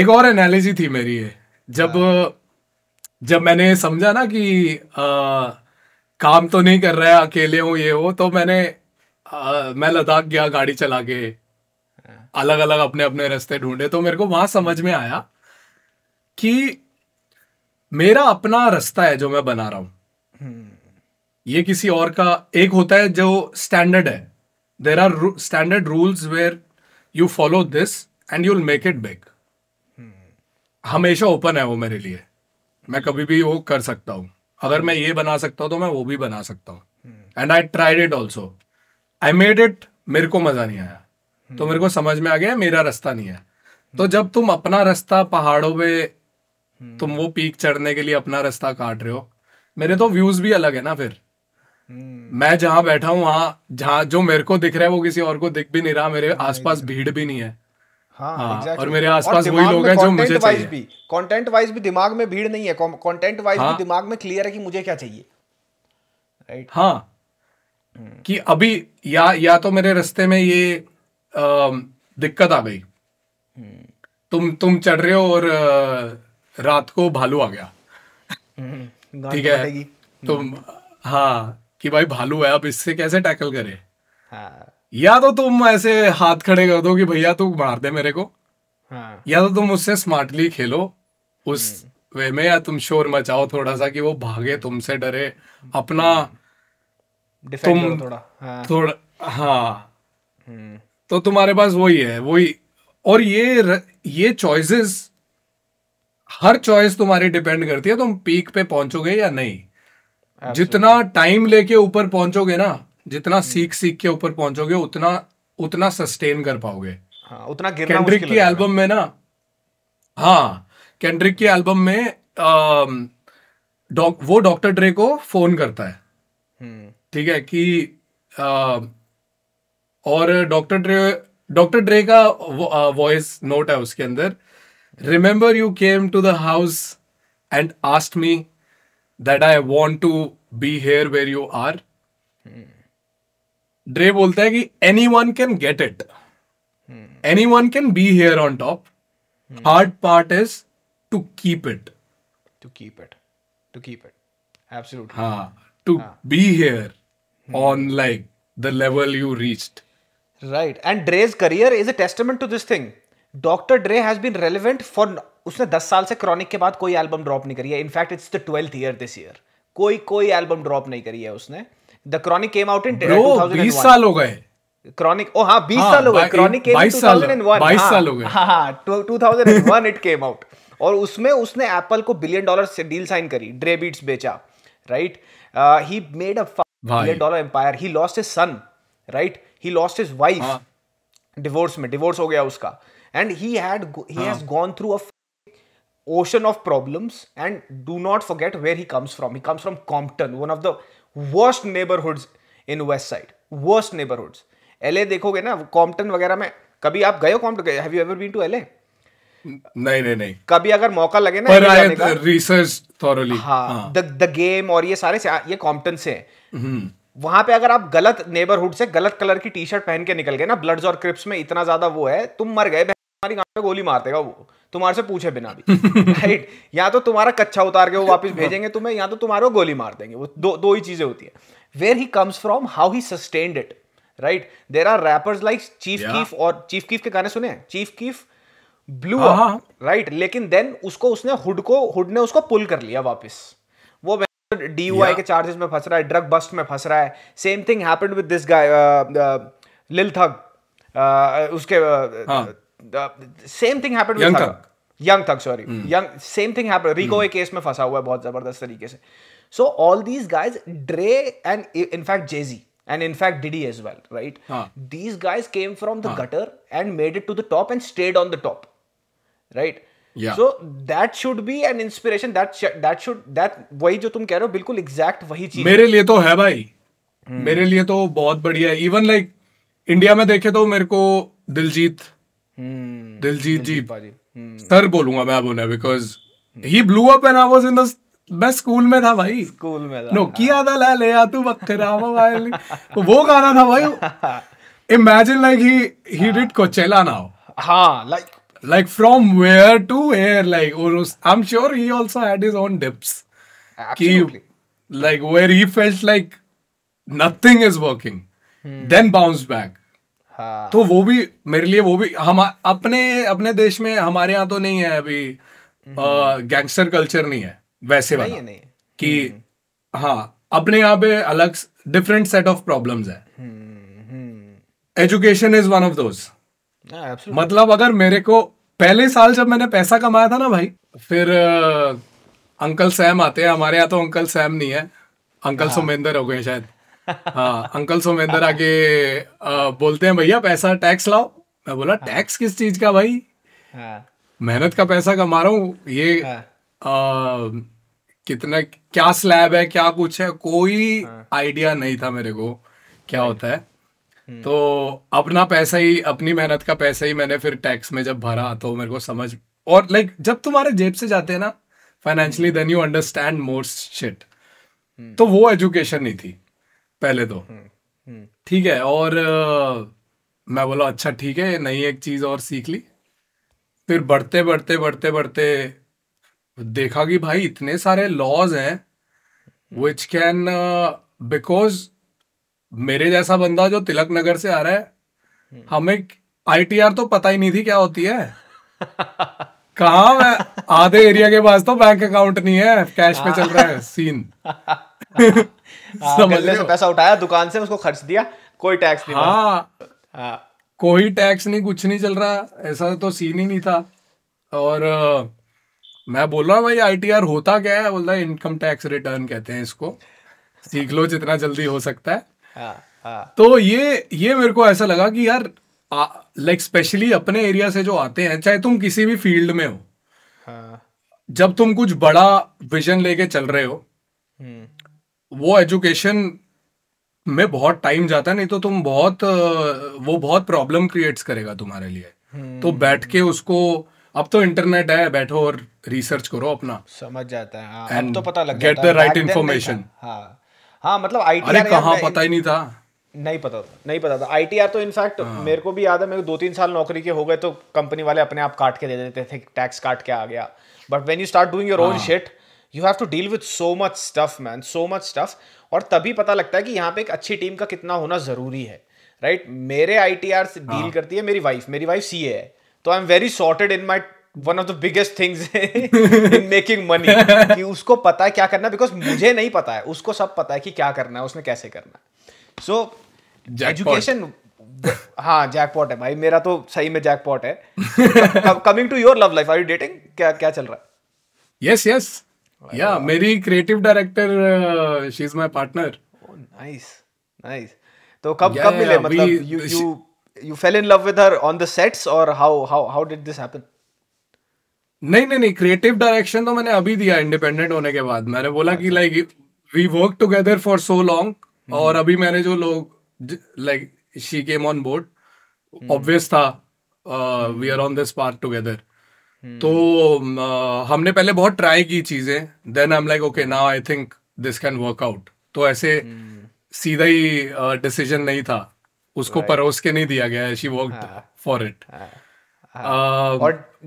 एक और एनालिजी थी मेरी ये जब हाँ। जब मैंने समझा ना कि आ, काम तो नहीं कर रहा है अकेले हूं ये हो तो मैंने आ, मैं लद्दाख गया गाड़ी चला के हाँ। अलग अलग अपने अपने रास्ते ढूंढे तो मेरे को वहां समझ में आया कि मेरा अपना रास्ता है जो मैं बना रहा हूं ये किसी और का एक होता है जो स्टैंडर्ड है there are standard rules where you follow this and you'll make it big हमेशा ओपन है वो मेरे लिए मैं कभी भी वो कर सकता हूँ अगर मैं ये बना सकता हूँ तो मैं वो भी बना सकता हूँ and I tried it also I made it मेरे को मजा नहीं आया hmm. तो मेरे को समझ में आ गया मेरा रास्ता नहीं है hmm. तो जब तुम अपना रास्ता पहाड़ों पे hmm. तुम वो पीक चढ़ने के लिए अपना रास्ता काट रहे हो मेरे तो व्यूज भी अलग है ना फिर हम्म। मैं जहां बैठा हूँ वहां जहाँ जो मेरे को दिख रहा है वो किसी और को दिख भी नहीं रहा मेरे आसपास भीड़ भी नहीं है हाँ, हाँ exactly. और मेरे आसपास वही लोग हैं जो मुझे चाहिए भी कंटेंट वाइज भी दिमाग में भीड़ नहीं है कंटेंट वाइज हाँ, भी दिमाग में क्लियर है कि मुझे क्या चाहिए राइट right? हाँ hmm. कि अभी या या तो मेरे रास्ते में ये आ, दिक्कत आ गई hmm. तुम तुम चढ़ रहे हो और रात को भालू आ गया hmm. ठीक है तो हम्म। हाँ कि भाई भालू है अब इससे कैसे टैकल करे हाँ। या तो तुम ऐसे हाथ खड़े कर दो कि भैया तू मार दे मेरे को हाँ। या तो तुम उससे स्मार्टली खेलो उस हम्म। वे में या तुम शोर मचाओ थोड़ा सा कि वो भागे तुमसे डरे अपना हम्म। तुम थोड़ा हाँ। थोड़ा हाँ तो तुम्हारे पास वही है वही और ये र, ये चॉइसेस हर चॉइस तुम्हारी डिपेंड करती है तुम पीक पे पहुंचोगे या नहीं Absolutely. जितना टाइम लेके ऊपर पहुंचोगे ना जितना सीख hmm. सीख के ऊपर पहुंचोगे उतना उतना सस्टेन कर पाओगे हाँ, उतना कैंड्रिक की एल्बम में ना हाँ कैंड्रिक की एल्बम में आ, डॉक वो डॉक्टर ड्रे को फोन करता है hmm. ठीक है कि आ, और डॉक्टर ड्रे डॉक्टर ड्रे का वॉइस नोट है उसके अंदर Remember, you came to the house and asked me that I want to be here where you are? Dre bolta hai ki anyone can get it. Anyone can be here on top. Hard part is to keep it. To keep it. To keep it. Absolutely. Ha. To be here on like the level you reached. Right. And Dre's career is a testament to this thing. Doctor Dre has been relevant for उसने दस साल से क्रॉनिक के बाद कोई एल्बम ड्रॉप नहीं करी है in fact it's the twelfth year this year कोई कोई एल्बम ड्रॉप नहीं करी है उसने the Chronic came out in बीस साल हो गए क्रॉनिक ओ oh, हाँ बीस हाँ, साल हो गए Chronic came two thousand and one बाईस हाँ, साल हो गए हाँ हाँ two thousand and one it came out और उसमें उसने एप्पल को बिलियन डॉलर से डील साइन करी ड्रे बीट्स बेचा right he made a billion dollar empire he lost his son right he lost his wife divorce में डिवोर्स हो गया उसका and he had he has gone through a ocean of problems and do not forget where he comes from he comes from Compton one of the worst neighbourhoods in west side worst neighbourhoods LA देखोगे ना कॉम्पटन वगैरह में कभी आप गए हो Compton have you ever been to LA नहीं नहीं नहीं कभी अगर मौका लगे ना पर रिसर्च थॉरली हाँ द द गेम और ये सारे से ये कॉम्पटन से हैं हम्म। वहां पे अगर आप गलत नेबरहुड से गलत कलर की टी शर्ट पहन के निकल गए ना ब्लड्स और क्रिप्स में इतना ज्यादा वो है तुम मर गए तुम्हारी गांड में गोली मार देगा वो तुम्हारे से पूछे बिना भी राइट या तो तुम्हारा कच्चा उतार के वो वापस भेजेंगे तुम्हें या तो तुम्हारे को गोली मार देंगे वो दो दो ही चीजें होती है where he comes from how he sustained it right there are rappers like Chief Keef और चीफ कीफ के गाने सुने हैं चीफ कीफ ब्लू राइट लेकिन देन उसको उसने हुड को हुड ने उसको पुल कर लिया वापस वो डी yeah. के चार्जेस में फंस रहा है ड्रग बस्ट में फंस रहा है same thing happened with this guy Lil Thug उसके uh, हाँ. the same thing happened young with Young Thug sorry Young same thing happen RICO के केस में फंसा हुआ है बहुत जबरदस्त तरीके से so all these guys Dre and in fact Jay Z and in fact diddy as well right huh. these guys came from the huh. gutter and made it to the top and stayed on the top right yeah. so that should be an inspiration that sh- that should that वही जो तुम कह रहे हो बिल्कुल एग्जैक्ट वही चीज मेरे लिए तो है भाई hmm. मेरे लिए तो बहुत बढ़िया है इवन लाइक like, इंडिया में देखे तो मेरे को दिलजीत हम्म, दिलजीत जी हम्म। सर बोलूंगा मैं बोला because he blew up and I in the मैं स्कूल में था भाई स्कूल में था नो किया था ले आ तू बकरा वो भाई वो गाना था भाई imagine like he he did Coachella now हां like like from where to where like और I am sure he also had his own dips absolutely like where he felt like nothing is working then bounce back तो हाँ। वो भी मेरे लिए वो भी हम अपने अपने देश में हमारे यहाँ तो नहीं है अभी गैंगस्टर हम्म, कल्चर हम्म। नहीं है वैसे वाला नहीं, नहीं। कि हम्म, हाँ अपने यहाँ पे अलग डिफरेंट सेट ऑफ प्रॉब्लम्स है education is one of those मतलब अगर मेरे को पहले साल जब मैंने पैसा कमाया था ना भाई फिर अंकल सैम आते हैं हमारे यहाँ तो अंकल सैम नहीं है अंकल हाँ। सुमेंदर हो गए शायद हाँ अंकल सोमेंद्र आके बोलते हैं भैया पैसा टैक्स लाओ मैं बोला टैक्स हाँ। किस चीज का भाई हाँ। मेहनत का पैसा कमा रहा हूँ ये हाँ। कितना क्या स्लैब है क्या कुछ है कोई आइडिया नहीं था मेरे को क्या होता है हम्म। तो अपना पैसा ही अपनी मेहनत का पैसा ही मैंने फिर टैक्स में जब भरा तो मेरे को समझ और लाइक जब तुम्हारे जेब से जाते हैं ना financially then you understand more shit तो वो एजुकेशन नहीं थी पहले तो हम्म, हम्म। ठीक है और आ, मैं बोला अच्छा ठीक है नई एक चीज और सीख ली फिर बढ़ते बढ़ते बढ़ते बढ़ते देखा कि भाई इतने सारे लॉज हैं विच कैन बिकॉज मेरे जैसा बंदा जो तिलक नगर से आ रहा है हम्म। हमें आईटीआर तो पता ही नहीं थी क्या होती है कहा मैं आधे एरिया के पास तो बैंक अकाउंट नहीं है कैश पे चल रहा है सीन से पैसा उठाया दुकान से उसको खर्च दिया कोई टैक्स नहीं हाँ, हाँ। कोई टैक्स नहीं कुछ नहीं चल रहा ऐसा तो सीन ही नहीं था और मैं बोल रहा हूँ भाई आईटीआर होता क्या है बोल रहा है इनकम टैक्स रिटर्न कहते हैं इसको सीख लो जितना जल्दी हो सकता है हाँ, हाँ. तो ये ये मेरे को ऐसा लगा कि यार लाइक स्पेशली अपने एरिया से जो आते हैं चाहे तुम किसी भी फील्ड में हो हाँ. जब तुम कुछ बड़ा विजन लेके चल रहे हो हम्म। वो एजुकेशन में बहुत टाइम जाता है नहीं तो तुम बहुत वो बहुत प्रॉब्लम क्रिएट्स करेगा तुम्हारे लिए तो हम्म। बैठ के उसको अब तो इंटरनेट है बैठो और रिसर्च करो अपना समझ जाता है हाँ, अब तो पता लग गेट द राइट इन्फॉर्मेशन हाँ मतलब आई टी कहाँ पता ही नहीं था नहीं पता था नहीं पता था आई तो इनफैक्ट हाँ। मेरे को भी याद है मेरे को दो तीन साल नौकरी के हो गए तो कंपनी वाले अपने आप काट के दे देते थे टैक्स काट के आ गया but when you start doing your own shit you have to deal with so much stuff man so much stuff और तभी पता लगता है कि यहाँ पे एक अच्छी टीम का कितना होना ज़रूरी है राइट right? मेरे आई टी आर से डील हाँ। करती है मेरी वाइफ मेरी वाइफ सी ए है तो I am very sorted in my one of the biggest things in making money कि उसको पता है क्या करना है बिकॉज मुझे नहीं पता है उसको सब पता है कि क्या करना है उसने कैसे करना है सो एजुकेशन हाँ जैकपॉट है भाई मेरा तो सही में जैकपॉट है coming to your love life are you dating क्या क्या चल रहा है यस यस या uh, मेरी creative director she is my partner nice nice तो कब कब मिले मतलब you you fell in love with her on the sets और how how how did this happen नहीं नहीं नहीं क्रिएटिव डायरेक्शन तो मैंने अभी दिया इंडिपेंडेंट होने के बाद मैंने बोला कि like we work together for so long और अभी मैंने जो लोग like she came on board obvious था we are on this part together तो uh, हमने पहले बहुत ट्राई की चीजें then I am like okay now I think this can work out तो ऐसे hmm. सीधा ही डिसीजन uh, नहीं था उसको परोस के नहीं दिया गया शी वर्क फॉर इट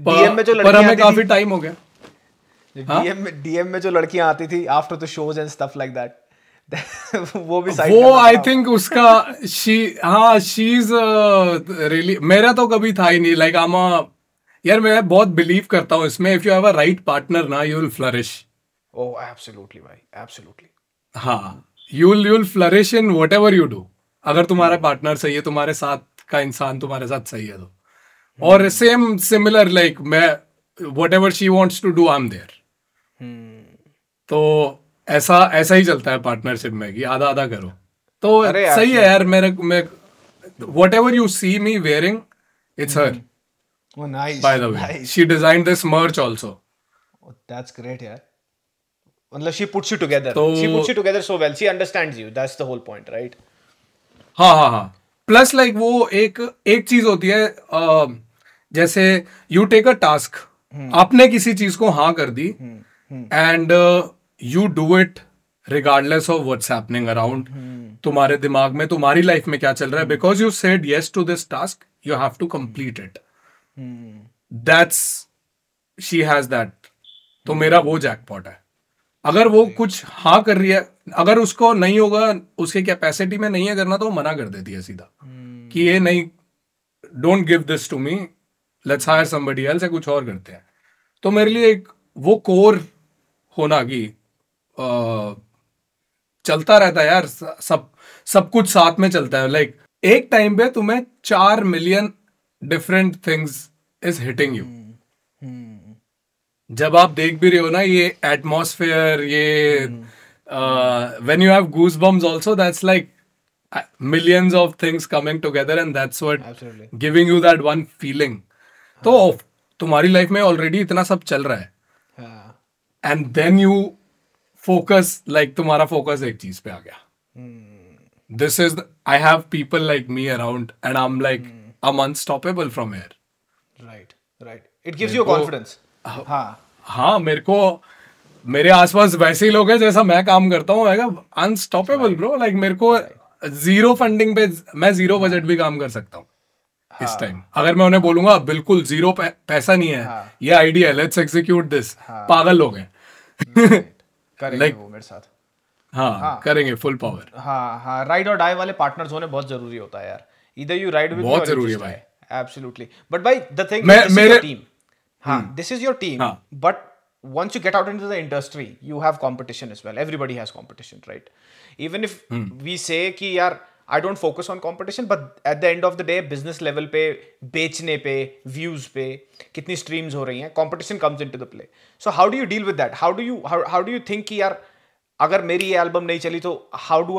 पर हमें काफी टाइम हो गया डीएम हाँ? में डीएम में जो लड़कियां आती थी after the shows and stuff like that वो भी वो आई थिंक उसका शी हाँ शी इज रियली मेरा तो कभी था ही नहीं लाइक आई एम यार मैं बहुत बिलीव करता हूँ इसमें if you have a right partner ना you will flourish oh absolutely भाई एब्सोल्युटली हाँ you will you will flourish in whatever you do अगर तुम्हारा पार्टनर hmm. सही है तुम्हारे साथ का इंसान तुम्हारे साथ सही है तो hmm. और सेम सिमिलर लाइक मैं whatever she wants to do I am there तो ऐसा ऐसा ही चलता है पार्टनरशिप में कि आधा आधा करो तो सही है यार मेरे मैं whatever you see me wearing it's her Oh, nice. By the way, nice. she designed this merch also. Oh, that's great, yeah. Unless she puts you together. So, she puts you together so well. She understands you. That's the whole point, right? हाँ हाँ हाँ प्लस लाइक वो एक एक चीज होती है uh, जैसे यू टेक अ टास्क आपने किसी चीज को हाँ कर दी and you do it regardless of what's happening around तुम्हारे दिमाग में तुम्हारी लाइफ में क्या चल रहा है because you said yes to this task you have to complete it that's she has that तो मेरा वो जैकपॉट है अगर वो कुछ हाँ कर रही है अगर उसको नहीं होगा उसके कैपेसिटी में नहीं है करना तो वो मना कर देती है सीधा hmm. कि ये नहीं don't give this to me let's hire somebody else या कुछ और करते हैं तो मेरे लिए एक वो कोर होना कि चलता रहता है यार सब सब कुछ साथ में चलता है लाइक एक टाइम पे तुम्हें चार million different things is hitting you जब आप देख भी रहे हो ना ये एटमोसफेयर ये when you have goose bumps also that's like millions of things coming together and that's what giving you that one feeling तो हाँ। तुम्हारी लाइफ में ऑलरेडी इतना सब चल रहा है and then you focus like तुम्हारा फोकस एक चीज पे आ गया this is I have people like me around and I am like I'm unstoppable from here. Right, right. It gives you confidence. हाँ।, हाँ हाँ मेरे को मेरे आसपास वैसे ही लोग हैं जैसा मैं काम करता हूँ अनस्टॉपेबल ब्रो लाइक मेरे को जीरो फंडिंग पे मैं जीरो बजट भी काम कर सकता हूँ इस टाइम हाँ। अगर मैं उन्हें बोलूंगा बिल्कुल जीरो पैसा नहीं है हाँ। ये आइडिया लेट्स एग्जीक्यूट दिस पागल लोग हैं करेंगे like, वो मेरे साथ हाँ, हाँ करेंगे फुल पावर हाँ हाँ राइड और डाई वाले पार्टनर्स होने बहुत जरूरी होता है यार इधर यू राइड विद बहुत जरूरी है भाई एब्सोल्युटली बट भाई द थिंग योर टीम हां this is your team but once you get out into the industry you have competition as well everybody has competition right even if we say कि यार I don't focus on competition but at the end of the day business level पे बेचने पे व्यूज पे कितनी स्ट्रीम्स हो रही हैं competition comes in to the play so how do you deal with that how do you how do you think कि यार अगर मेरी ये एल्बम नहीं चली तो how do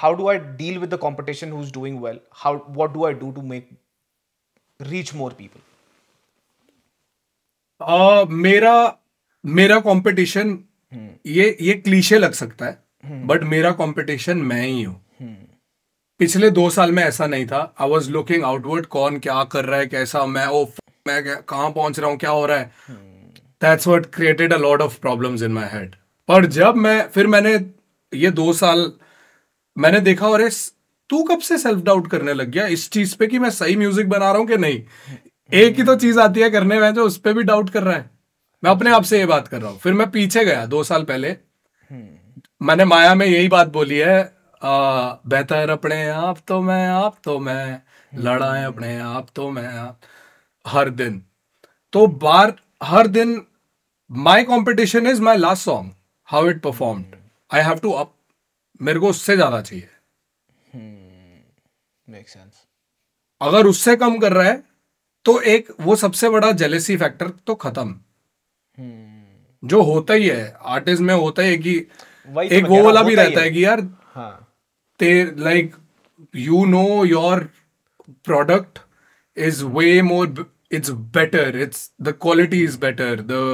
how do I deal with the competition who is doing well how what do I do to make reach more people मेरा मेरा कॉम्पिटिशन hmm. ये ये क्लीशे लग सकता है बट hmm. मेरा कॉम्पिटिशन मैं ही हूं hmm. पिछले दो साल में ऐसा नहीं था आई वॉज लुकिंग आउटवर्ड कौन क्या कर रहा है कैसा मैं ओ मैं कहाँ पहुंच रहा हूँ क्या हो रहा है that's what created a lot of problem in my head और जब मैं फिर मैंने ये दो साल मैंने देखा और तू कब से सेल्फ डाउट करने लग गया इस चीज पे कि मैं सही म्यूजिक बना रहा हूं कि नहीं एक ही तो चीज आती है करने में जो उस पर भी डाउट कर रहा है मैं अपने आप से ये बात कर रहा हूँ फिर मैं पीछे गया दो साल पहले मैंने माया में यही बात बोली है बेहतर अपने आप तो मैं आप तो मैं लड़ाए अपने आप तो मैं आप तो हर दिन तो बार हर दिन my competition is my last song how it performed I have to up मेरे को उससे ज़्यादा चाहिए मेक हम्म, अगर उससे कम कर रहा है तो एक वो सबसे बड़ा जेलेसी फैक्टर तो खत्म hmm. जो होता ही है आर्टिस्ट में होता ही है कि तो एक वो वाला भी रहता है।, कि यार like you know your product is way more it's better it's the quality is better the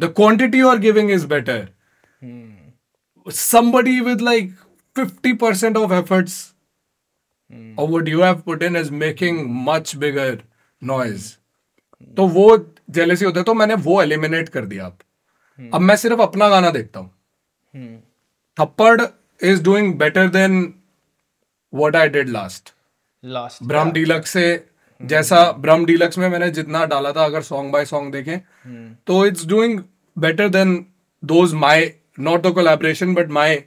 the quantity you are giving is better Hmm. Somebody with like 50% of efforts hmm. of what you have put in is making much bigger noise. Hmm. तो वो जेलेसी होता है तो मैंने वो एलिमिनेट कर दिया आप hmm. अब मैं सिर्फ अपना गाना देखता हूँ hmm. Thappad is doing better than what I did last last Brahm deluxe से जैसा ब्रह्म डीलक्स में मैंने जितना डाला था अगर सॉन्ग बाय सॉन्ग देखें तो it's doing better than those my not the collaboration but my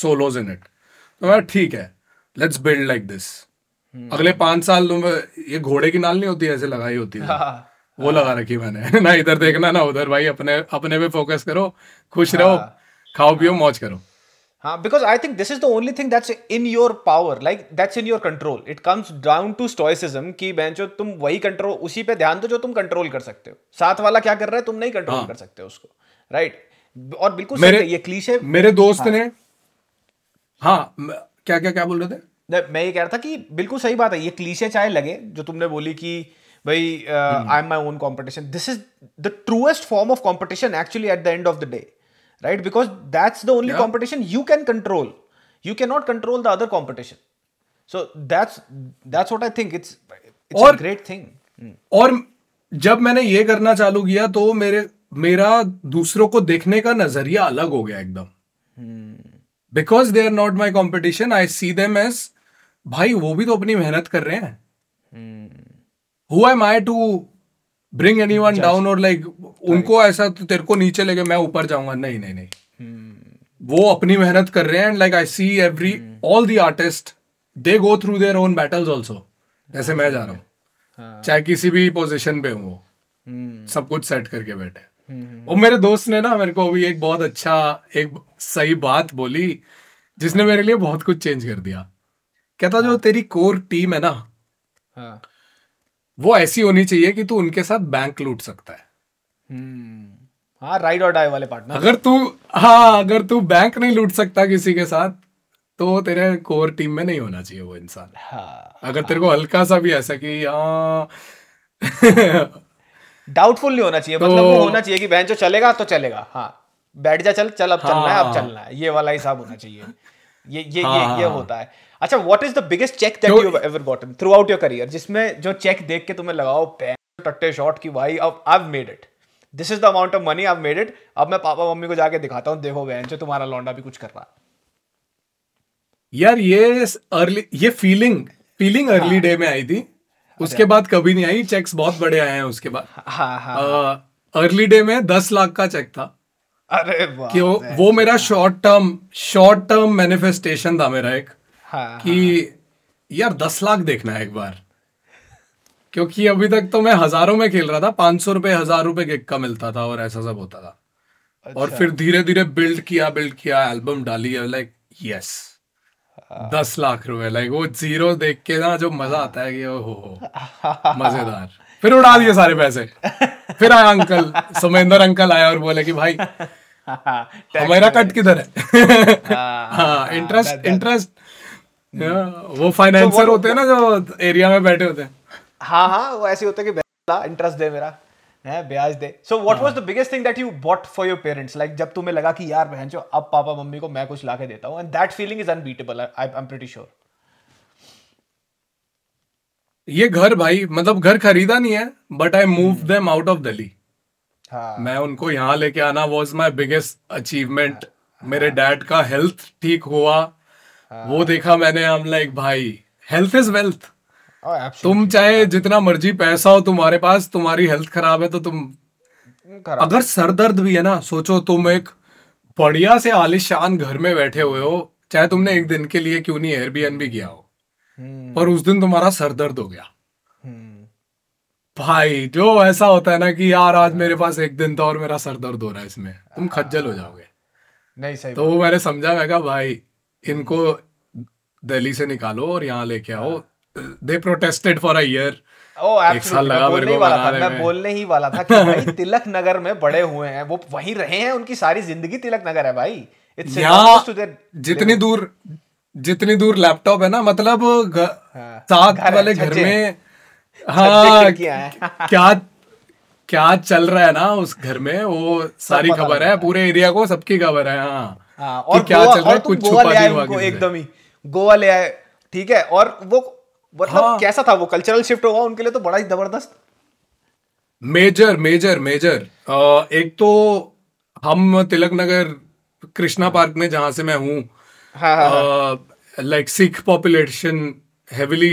solos in it तो मैं ठीक है लेट्स बिल्ड लाइक दिस अगले पांच साल तो में ये घोड़े की नाल नहीं होती ऐसे लगाई होती है हाँ। वो हाँ। लगा रखी मैंने ना इधर देखना ना उधर भाई अपने अपने पे फोकस करो खुश रहो हाँ। खाओ पियो मौज करो हाँ because I think this is the only thing that's in your power like that's in your control it comes down to stoicism कि बेंचो तुम वही कंट्रोल उसी पे ध्यान दो जो तुम कंट्रोल कर सकते हो साथ वाला क्या कर रहा है तुम नहीं कंट्रोल हाँ. कर सकते उसको राइट और बिल्कुल मेरे, ये क्लीशे मेरे दोस्त हाँ, ने हाँ क्या क्या क्या बोल रहे थे मैं ये कह रहा था कि बिल्कुल सही बात है ये क्लीशे चाहे लगे जो तुमने बोली कि भाई I am my own competition this is the truest form of competition actually at the end of the day right because that's the only competition you can control you can not control the other competition so that's that's what I think it's it's great thing और जब मैंने ये करना चालू किया तो मेरे मेरा दूसरों को देखने का नजरिया अलग हो गया एकदम because they are not my competition I see them as भाई वो भी तो अपनी मेहनत कर रहे हैं who am I to bring anyone down और लाइक उनको ऐसा तो तेरे को नीचे लेके मैं ऊपर जाऊंगा नहीं नहीं नहीं वो अपनी मेहनत कर रहे हैं and like I see every all the artist they go through their own battles also जैसे मैं जा रहा हूँ हाँ। चाहे किसी भी पोजिशन पे हूँ वो सब कुछ सेट करके बैठे और मेरे दोस्त ने ना मेरे को अभी एक बहुत अच्छा एक सही बात बोली जिसने मेरे लिए बहुत कुछ चेंज कर दिया कहता जो हाँ। तेरी कोर टीम है ना हाँ। वो ऐसी होनी चाहिए कि तू उनके साथ बैंक लूट सकता है हम्म। हाँ राइड और डाई वाले पार्टनर अगर तू हाँ अगर तू बैंक नहीं लूट सकता किसी के साथ तो तेरे कोर टीम में नहीं होना चाहिए वो इंसान हाँ, अगर हाँ, तेरे को हल्का सा भी ऐसा कि हाँ डाउटफुल नहीं होना चाहिए मतलब वो तो- होना चाहिए कि बहन जो चलेगा तो चलेगा हाँ बैठ जा चल चल अब चलना है अब हाँ। चलना है ये वाला हिसाब होना चाहिए ये ये हाँ। ये ये हाँ। होता है अच्छा what is the biggest check that you ever gotten throughout your career जिसमें जो चेक देख के तुम्हें लगाओ टट्टे शॉट की भाई अब I have made it this is the amount of money I have made it अब मैं पापा मम्मी को जाके दिखाता हूं देखो बहन जो तुम्हारा लौंडा भी कुछ कर रहा यार ये अर्ली ये फीलिंग फीलिंग अर्ली डे में आई थी उसके बाद कभी नहीं आई चेक्स बहुत बड़े आए हैं उसके बाद हाँ, हाँ, हाँ। अर्ली डे में दस लाख का चेक था अरे कि वो, वो मेरा short term short term manifestation था मेरा एक हाँ, कि यार दस लाख देखना है एक बार क्योंकि अभी तक तो मैं हजारों में खेल रहा था पांच सौ रुपए हजार रुपए गिग का मिलता था और ऐसा सब होता था अच्छा। और फिर धीरे धीरे बिल्ड किया बिल्ड किया एल्बम डाली लाइक यस दस लाख रुपए लाइक वो जीरो देख के ना जो मजा आता है कि ओ हो मजेदार फिर उड़ा दिए सारे पैसे फिर आया अंकल सुमेंदर अंकल आया और बोले कि भाई हमारा कट किधर है इंटरेस्ट इंटरेस्ट हाँ, हाँ, हाँ, hmm. वो फाइनेंसर होते हैं ना जो एरिया में बैठे होते हैं हाँ हाँ वो ऐसे होते हैं कि इंटरेस्ट दे मेरा ब्याज दे so what was the biggest thing that you what for your parents like जब तुम्हें लगा कि यार बहन जो अब पापा मम्मी को मैं कुछ ला के देता हूँ and that feeling is unbeatable I am pretty sure ये घर भाई मतलब घर खरीदा नहीं है but I move them out of Delhi मैं उनको यहाँ लेके आना वॉज माई बिगेस्ट अचीवमेंट मेरे डैड हाँ। का हेल्थ ठीक हुआ हाँ. वो देखा मैंने हम लाइक भाई हेल्थ इज वेल्थ Oh, तुम चाहे जितना मर्जी पैसा हो तुम्हारे पास तुम्हारी हेल्थ खराब है तो तुम अगर सर दर्द भी है ना सोचो तुम एक बढ़िया से आलिशान घर में बैठे हुए हो चाहे तुमने एक दिन के लिए क्यों नहीं भी किया हो हम्म। पर उस दिन तुम्हारा सर दर्द हो गया हम्म। भाई जो ऐसा होता है ना कि यार आज मेरे हाँ। पास एक दिन था और मेरा सर दर्द हो रहा है इसमें तुम हाँ। खज्जल हो जाओगे नहीं सही तो वो मैंने समझा मैं भाई इनको हम्म। दिल्ली से निकालो और यहाँ लेके आओ हाँ। they protested for a year O oh, एक साल लगा बोलने मेरे वाला था मैं बोलने ही वाला था कि भाई तिलक नगर में बड़े हुए हैं वो वहीं रहे हैं उनकी सारी जिंदगी तिलक नगर है भाई इट्स जितनी दूर जितनी दूर लैपटॉप है ना मतलब ग, हाँ, साथ वाले घर में हाँ क्या क्या चल रहा है ना उस घर में वो सारी खबर है पूरे एरिया को सबकी खबर है हाँ, हाँ और क्या चल रहा है कुछ छुपा नहीं हुआ एकदम ही गोवा ले आए ठीक है और वो मतलब हाँ। कैसा था वो कल्चरल शिफ्ट होगा उनके लिए तो बड़ा ही जबरदस्त मेजर मेजर मेजर एक तो हम तिलक नगर कृष्णा पार्क में जहां से मैं हूँ like Sikh population heavily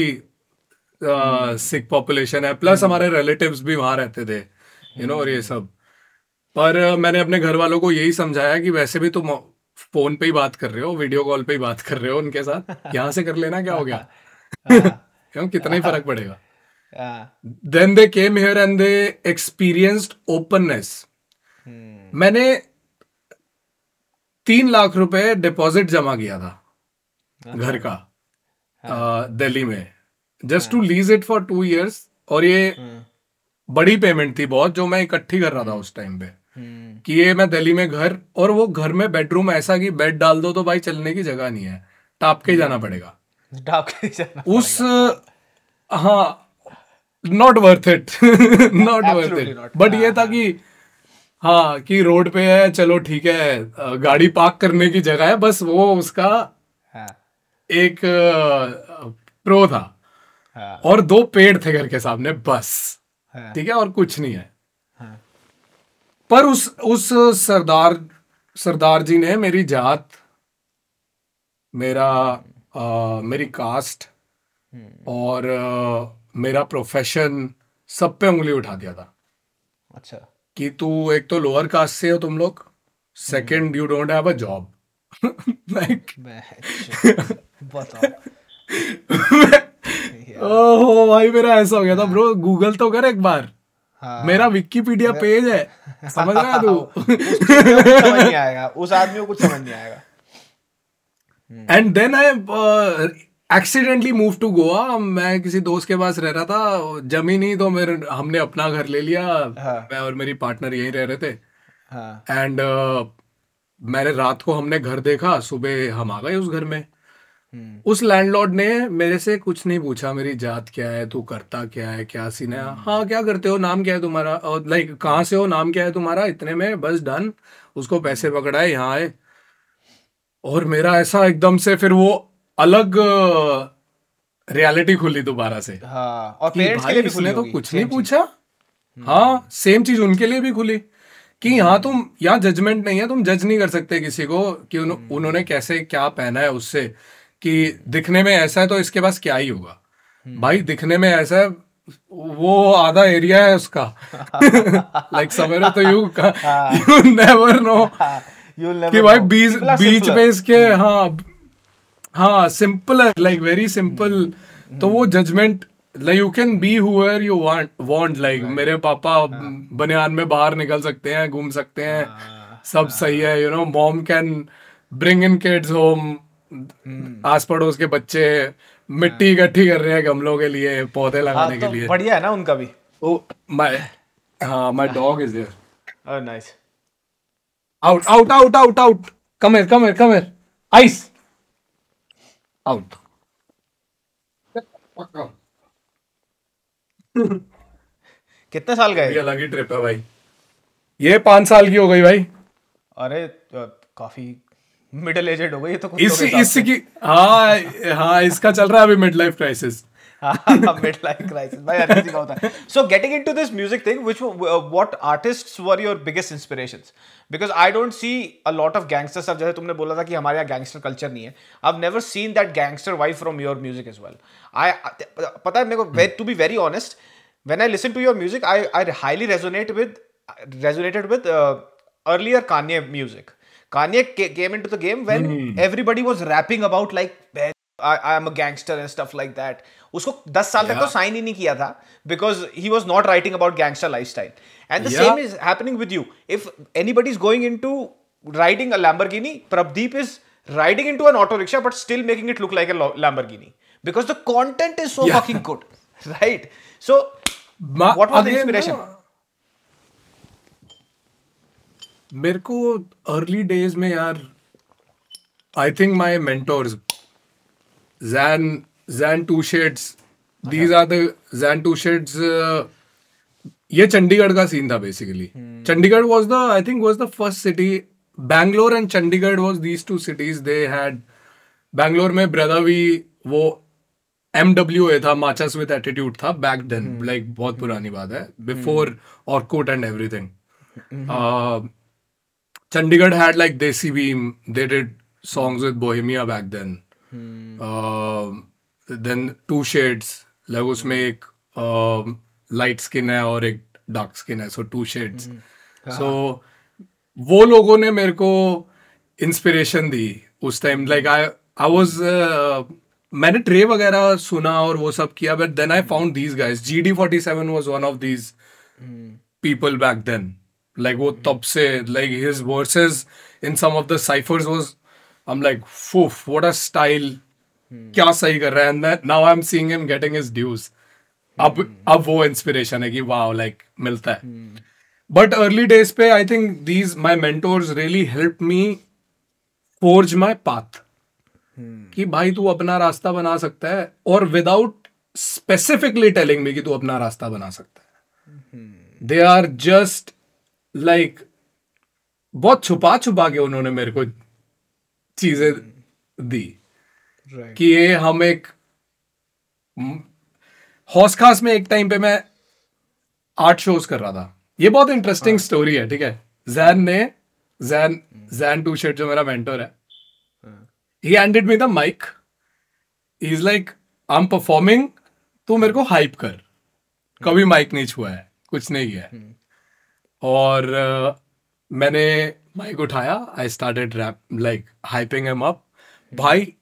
Sikh population है प्लस hmm. हमारे रिलेटिव्स भी वहां रहते थे यू नो और ये hmm. सब पर मैंने अपने घर वालों को यही समझाया कि वैसे भी तुम फोन पे ही बात कर रहे हो वीडियो कॉल पे ही बात कर रहे हो उनके साथ यहाँ से कर लेना क्या हो गया हाँ। क्यों कितना ही फर्क पड़ेगा then they came here and they experienced openness मैंने तीन लाख रुपए डिपॉजिट जमा किया था हाँ। घर का हाँ। दिल्ली में just to lease it for two years और ये हाँ। बड़ी पेमेंट थी बहुत जो मैं इकट्ठी कर रहा था हम्म। उस टाइम पे हम्म। कि ये मैं दिल्ली में घर और वो घर में बेडरूम ऐसा कि बेड डाल दो तो भाई चलने की जगह नहीं है टाप के हम्म। जाना पड़ेगा उस हाँ not worth it not worth it but ये हाँ, था हाँ। कि हाँ कि रोड पे है चलो ठीक है गाड़ी पार्क करने की जगह है बस वो उसका हाँ। एक प्रो था और दो पेड़ थे घर के सामने बस ठीक है और कुछ नहीं है पर उस उस सरदार सरदार जी ने मेरी जात मेरा मेरी कास्ट हम्म। और आ, मेरा प्रोफेशन सब पे उंगली उठा दिया था अच्छा कि तू एक तो लोअर कास्ट से हो तुम लोग second you don't have a job like बताओ ओहो भाई मेरा ऐसा हो गया था ब्रो हाँ। गूगल तो कर एक बार हाँ। मेरा विकीपीडिया पेज है समझ रहा तू उस आदमी को कुछ समझ नहीं आएगा and then I accidentally move to Goa मैं किसी दोस्त के पास रह रहा था जमीन ही तो मेरे हमने अपना घर ले लिया हाँ. मैं और मेरी पार्टनर यहीं रह रहे थे एंड हाँ. uh, मैंने रात को हमने घर देखा सुबह हम आ गए उस घर में hmm. उस लैंडलॉर्ड ने मेरे से कुछ नहीं पूछा मेरी जात क्या है तू करता क्या है क्या सीन है hmm. हाँ क्या करते हो नाम क्या है तुम्हारा और लाइक कहाँ से हो नाम क्या है तुम्हारा इतने में बस डन उसको पैसे पकड़ाए यहाँ आए और मेरा ऐसा एकदम से फिर वो अलग रियलिटी खुली दोबारा से हाँ, और पेरेंट्स के लिए भी खुली तो कुछ नहीं पूछा हम्म। हाँ सेम चीज उनके लिए भी खुली कि यहाँ हम्म। तुम यहाँ जजमेंट नहीं है तुम जज नहीं कर सकते किसी को कि उन, हम्म। उन्होंने कैसे क्या पहना है उससे कि दिखने में ऐसा है तो इसके पास क्या ही होगा भाई दिखने में ऐसा है वो आधा एरिया है उसका लाइक समझ तो यू यू नेवर नो कि भाई बीच बीच में इसके हाँ हाँ सिंपल है लाइक वेरी सिंपल तो वो judgement like you can be who you want want like मेरे पापा हाँ. बनियान में बाहर निकल सकते हैं घूम सकते हैं हाँ. सब सही हाँ. है you know mom can bring in kids home आस पड़ोस के बच्चे मिट्टी इकट्ठी कर रहे हैं गमलों के लिए पौधे लगाने के तो लिए बढ़िया है ना उनका भी ओ माय हाँ my dog is there oh nice out out out out out come here come here कमेर आइस आउट कितने साल गए अलग ही ट्रिप है भाई ये पांच साल की हो गई भाई अरे तो, काफी मिडिल एजेड हो गई तो इस, इस की हाँ हाँ इसका चल रहा है अभी mid life crisis so getting in to this music thing which what artist were your biggest inspiration because I don't see a lot of gangster सब जैसे तुमने बोला था कि हमारे यहाँ गैंगस्टर कल्चर नहीं है I have never seen that gangster vibe from your music is well I पता है मेरे को to be very honest when I listen to your music I I highly resonate with resonated with earlier Kanye music Kanye came in to the game when everybody was rapping about like I am a gangster and stuff like that उसको दस साल तक तो साइन ही नहीं किया था because he was not writing about gangster life style And the yeah. same is happening with you. If anybody's going into riding a Lamborghini, Prabdeep is riding into an auto rickshaw but still making it look like a Lamborghini because the content is so yeah. fucking good, right? So, Ma- what was the inspiration? No. मेरे को अर्ली डेज में यार I think my mentors Jain Jain two shades these are the Jain two shades ये चंडीगढ़ का सीन था basically hmm. Chandigarh was the I think was the first city Bangalore and Chandigarh was these two cities they had Bangalore में ब्रदावी वो एम डब्ल्यू ए था माचस विद एटीट्यूड था बैक देन लाइक बहुत hmm. पुरानी बात है बिफोर और कोट and everything Chandigarh had like desi beam they did songs with Bohemia back then then two shades like उसमें एक uh, लाइट स्किन है और एक डार्क स्किन है सो टू शेड्स सो वो लोगों ने मेरे को इंस्पिरेशन दी उस time like I I was मैंने ट्रे वगैरह सुना और वो सब किया but then I found these guys G D forty seven was one of these people back then like वो हम्म। तब से like his verses in some of the cyphers was I am like फूफ व्हाट अ स्टाइल क्या सही कर रहा है now I am seeing him getting his dues अब hmm. अब वो इंस्पिरेशन है कि वाह लाइक मिलता है बट अर्ली डेज पे I think these my mentors really help me forge my path कि भाई तू अपना रास्ता बना सकता है और विदाउट स्पेसिफिकली टेलिंग मी कि तू अपना रास्ता बना सकता है दे आर जस्ट लाइक बहुत छुपा छुपा के उन्होंने मेरे को चीजें hmm. दी right. कि ये हम एक हौस खास में एक टाइम पे मैं आर्ट शोज कर रहा था ये बहुत इंटरेस्टिंग स्टोरी हाँ। है ठीक है जैन ने जैन जैन टू शेट जो मेरा मेंटर है he ended me the mic is like I am performing तू मेरे को हाइप कर कभी माइक हाँ। नहीं छुआ है कुछ नहीं है हाँ। और uh, मैंने माइक उठाया I started rap like hyping em up भाई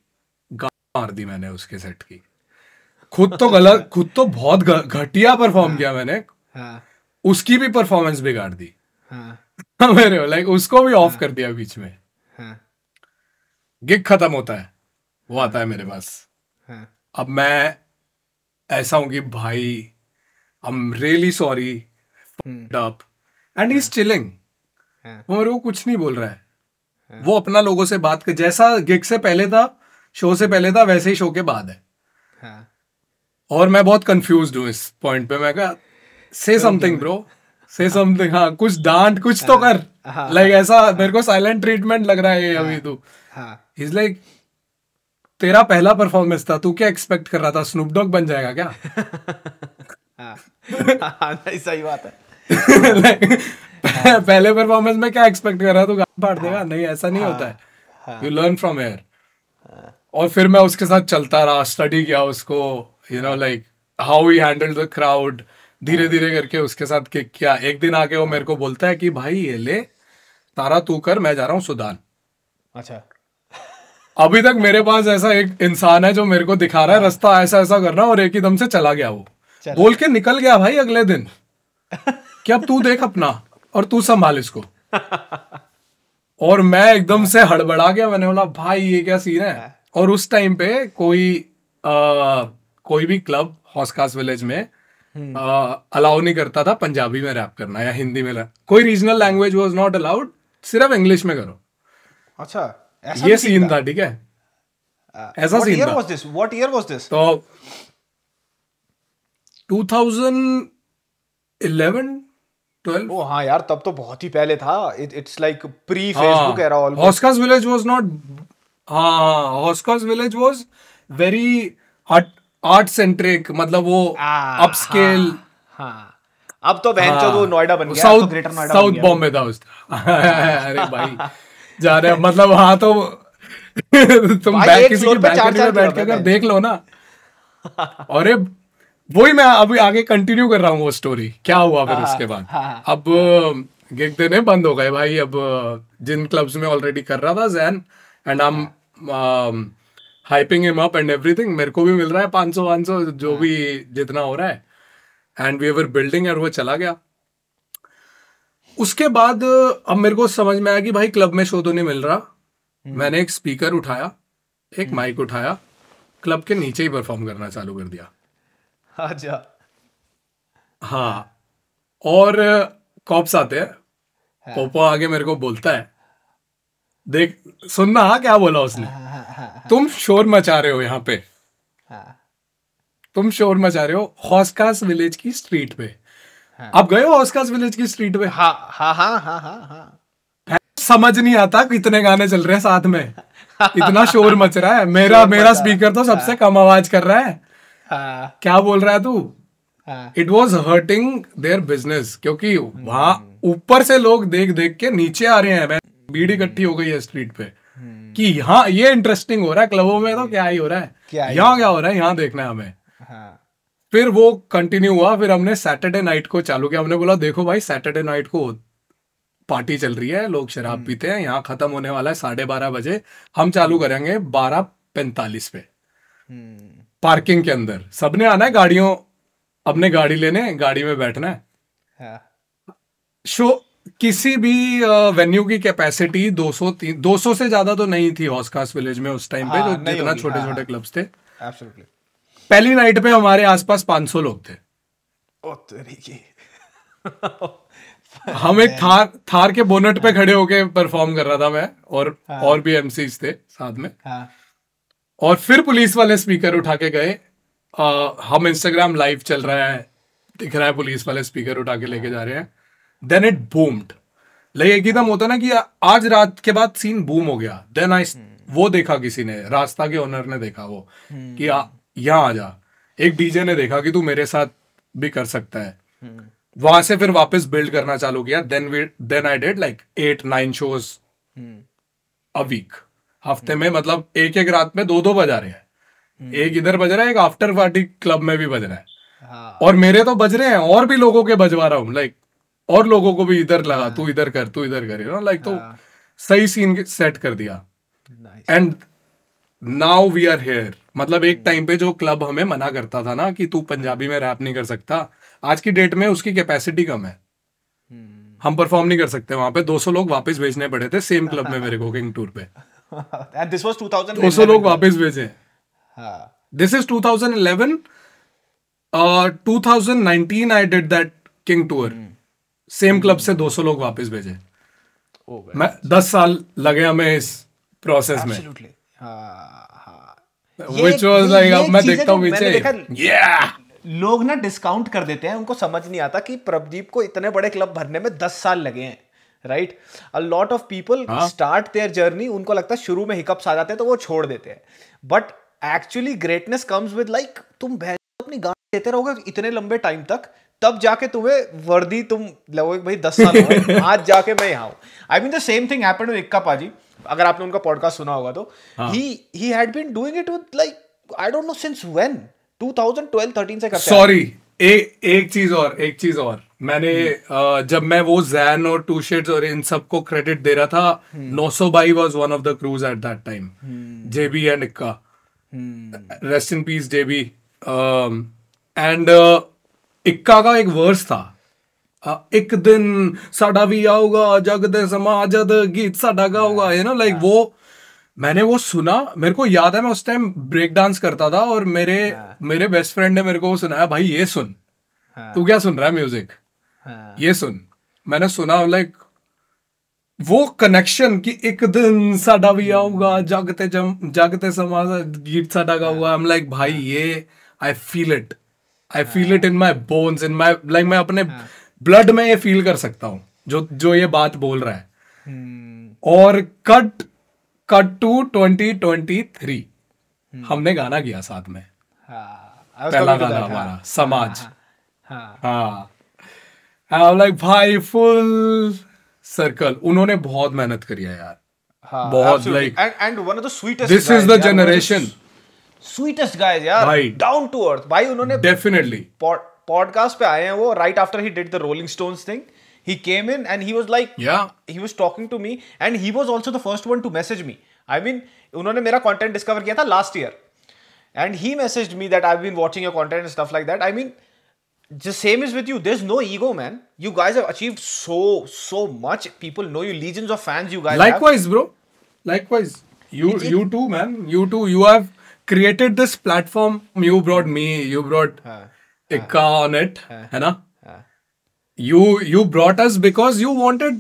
गा मार दी मैंने उसके सेट की खुद तो गलत खुद तो बहुत घटिया परफॉर्म किया हाँ। मैंने हाँ। उसकी भी परफॉर्मेंस बिगाड़ दी हाँ। मेरे लाइक उसको भी ऑफ कर दिया बीच में गिग खत्म होता है वो आता है मेरे पास अब मैं ऐसा हूं कि भाई I am really sorry and is chilling वो मेरे को कुछ नहीं बोल रहा है वो अपना लोगों से बात कर जैसा गिग से पहले था शो से पहले था वैसे ही शो के बाद है और मैं बहुत कंफ्यूज हूँ इस पॉइंट पे मैं क्या से समथिंग ब्रो से समथिंग हाँ कुछ डांट कुछ तो कर लाइक हाँ, हाँ। ऐसा मेरे को साइलेंट ट्रीटमेंट लग रहा है हाँ, अभी तू इज लाइक तेरा पहला परफॉर्मेंस था तू क्या एक्सपेक्ट कर रहा था स्नूप डॉग बन जाएगा क्या नहीं सही बात है पहले परफॉर्मेंस में क्या एक्सपेक्ट कर रहा तू फाड़ देगा नहीं ऐसा नहीं होता है यू लर्न फ्रॉम एयर और फिर मैं उसके साथ चलता रहा स्टडी किया उसको you know like how we handle the crowd धीरे धीरे करके उसके साथ किक किया एक दिन आके वो हाँ। मेरे को बोलता है कि भाई ये ले तारा तू कर मैं जा रहा हूँ सुदान अच्छा अभी तक मेरे पास ऐसा एक इंसान है जो मेरे को दिखा रहा है हाँ। रास्ता ऐसा ऐसा कर रहा और एक ही दम से चला गया वो चला। बोल के निकल गया भाई अगले दिन कि अब तू देख अपना और तू संभाल इसको और मैं एकदम से हड़बड़ा गया मैंने बोला भाई ये क्या सीन है हाँ। और उस टाइम पे कोई आ, कोई भी क्लब हॉस्कास विलेज में हम्म। अलाउ नहीं करता था पंजाबी में रैप करना या हिंदी में रैप कोई regional language was not allowed सिर्फ इंग्लिश में करो अच्छा ये सीन था ठीक है ऐसा सीन था was this what year was this तो 2011 12 ओ हाँ यार तब तो बहुत ही पहले था it's like pre Facebook era all हॉस्कास village was not हाँ हॉस्कास हाँ, हाँ, village was very art centric मतलब वो अपस्केल हाँ, हाँ अब तो बहन हाँ, वो नोएडा बन गया south Greater Noida south Bombay था उस अरे भाई जा रहे मतलब हाँ तो तुम बैठ किसी की बैलकनी में बैठ के अगर देख लो ना अरे वही मैं अभी आगे कंटिन्यू कर रहा हूँ वो स्टोरी क्या हुआ फिर हाँ, उसके बाद हाँ। अब गिग देने बंद हो गए भाई अब जिन क्लब्स में ऑलरेडी कर रहा था Jain and I am hyping him up and everything मेरे को भी मिल रहा है पाँच सौ पाँच सौ जो हाँ। भी जितना हो रहा है एंड वी एवर बिल्डिंग एंड वो चला गया उसके बाद अब मेरे को समझ में आया कि भाई क्लब में शो तो नहीं मिल रहा हम्म। मैंने एक स्पीकर उठाया एक माइक हम्म। उठाया क्लब के नीचे ही परफॉर्म करना चालू कर दिया अच्छा हाँ और कॉप्स आते हैं कोपा हाँ। आगे मेरे को बोलता है देख सुनना हा क्या बोला उसने हाँ, हाँ, हाँ, तुम शोर मचा रहे हो यहाँ पे तुम शोर मचा रहे हो हॉस्कास विलेज की स्ट्रीट पे आप गए हो हॉस्कास विलेज की स्ट्रीट पे हा हा हा हा हा समझ नहीं आता कितने गाने चल रहे हैं साथ में इतना शोर मच रहा है मेरा मेरा स्पीकर तो सबसे कम आवाज कर रहा है क्या बोल रहा है तू it was hurting their business क्योंकि हम्म। वहां ऊपर से लोग देख देख के नीचे आ रहे हैं भीड़ इकट्ठी हो गई है स्ट्रीट पे हम्म। कि हाँ ये इंटरेस्टिंग हो रहा है क्लबों में तो क्या ही हो रहा है यहाँ क्या हो रहा है यहाँ देखना है हमें हाँ। फिर वो कंटिन्यू हुआ फिर हमने सैटरडे नाइट को चालू किया हमने बोला देखो भाई सैटरडे नाइट को पार्टी चल रही है लोग शराब हम्म। पीते हैं यहाँ खत्म होने वाला है साढ़े बारह बजे हम चालू हम्म। करेंगे बारह पैंतालीस पे पार्किंग के अंदर सबने आना है गाड़ियों अपने गाड़ी लेने गाड़ी में बैठना है हाँ। शो किसी भी वेन्यू की कैपेसिटी 200 200 से ज्यादा तो नहीं थी ऑस्कास विलेज में उस टाइम पे हाँ, जो जितना छोटे हाँ, छोटे क्लब्स हाँ। थे पहली नाइट पे हमारे आसपास 500 लोग थे हम एक थार थार के बोनट पे खड़े होके परफॉर्म कर रहा था मैं और हाँ। और भी एमसी थे साथ में हाँ। और फिर पुलिस वाले स्पीकर उठा के गए आ, हम इंस्टाग्राम लाइव चल रहा है दिख रहा है पुलिस वाले स्पीकर उठा के लेके जा रहे हैं देन इट बूम्ड लाइक एकदम होता ना कि आज रात के बाद सीन बूम हो गया देन आई वो देखा किसी ने रास्ता के ओनर ने देखा वो कि यहाँ आ जा एक डीजे ने देखा कि तू मेरे साथ भी कर सकता है वहां से फिर वापस बिल्ड करना चालू किया then we then I did like eight nine shows a week हफ्ते में मतलब एक एक रात में दो दो बजा रहे हैं एक इधर बज रहा है एक आफ्टर पार्टी क्लब में भी बज रहा है हाँ। और मेरे तो बज रहे हैं और भी लोगों के बजवा रहा हूँ लाइक और लोगों को भी इधर लगा तू हाँ। इधर कर तू इधर कर यू नो लाइक तो हाँ। सही सीन सेट कर दिया and now we are here मतलब एक टाइम hmm. पे जो क्लब हमें मना करता था ना कि तू पंजाबी में रैप नहीं कर सकता आज की डेट में उसकी कैपेसिटी कम है hmm। हम परफॉर्म नहीं कर सकते वहां पे 200 लोग वापस भेजने पड़े थे सेम क्लब में मेरे को किंग टूर पे एंड दिस वाज दो सौ लोग वापस भेजे हां this is 2011 uh 2019 I did that King tour same club hmm. से 200 लोग वापस भेजे oh, मैं दस साल लगे हमें इस प्रोसेस में हाँ, हाँ। लोग ना डिस्काउंट कर देते हैं उनको समझ नहीं आता कि प्रभदीप को इतने बड़े क्लब भरने में दस साल लगे हैं right a lot of people start their journey उनको लगता है शुरू में हिकअप्स आ जाते हैं तो वो छोड़ देते हैं but actually greatness comes with like तुम अपनी गाड़ी देते रहोगे इतने लंबे टाइम तक तब जाके तुम्हें वर्दी तुम लगोगे भाई दस साल आज जाके मैं यहाँ हूँ I mean the same thing happened with Ikka paaji अगर आपने उनका पॉडकास्ट सुना होगा तो he he had been doing it with like I don't know since when 2012 13 से करते सॉरी एक एक चीज और एक चीज और मैंने हम्म। जब मैं वो जैन और टू शेड्स और इन सब को क्रेडिट दे रहा था हम्म। नौ सौ बाई was one of the crews at that time JB and Ikka rest in peace JB and Ikka का एक वर्स था एक दिन साडा भी आऊगा जग दे समाज गीत साडा गाऊगा है ना लाइक वो मैंने वो सुना मेरे को याद है मैं उस टाइम ब्रेक डांस करता था और मेरे मेरे बेस्ट फ्रेंड ने मेरे को सुनाया भाई ये सुन तू क्या सुन रहा है म्यूजिक ये सुन मैंने सुना लाइक वो कनेक्शन कि एक दिन साडा भी आऊगा जागते जम जागते समाज गीत साडा गाऊगा आई एम लाइक भाई ये I feel it I feel it in my bones in my like मैं अपने ब्लड हाँ। में ये फील कर सकता हूँ जो जो ये बात बोल रहा है हम्म। और cut cut to twenty twenty three हमने गाना किया साथ में हाँ। पहला गाना हाँ। हमारा समाज हाँ. लाइक भाई फुल सर्कल उन्होंने बहुत मेहनत करी है यार बहुत like and one of the sweetest this is the generation sweetest guys यार डाउन टू अर्थ भाई उन्होंने डेफिनेटली पॉडकास्ट पे आए हैं वो right after he did the Rolling Stones thing he came in and he was like yeah he was talking to me and he was also the first one to message me i mean उन्होंने मेरा content discover किया था last year and he messaged me that i've been watching your content and stuff like that i mean the same is with you there's no ego man you guys have achieved so so much people know you legions of fans you guys likewise have. bro likewise you it, it, you too man you too you have created this platform you brought me you brought uh, ikka uh, on it uh, hai na uh, you you brought us because you wanted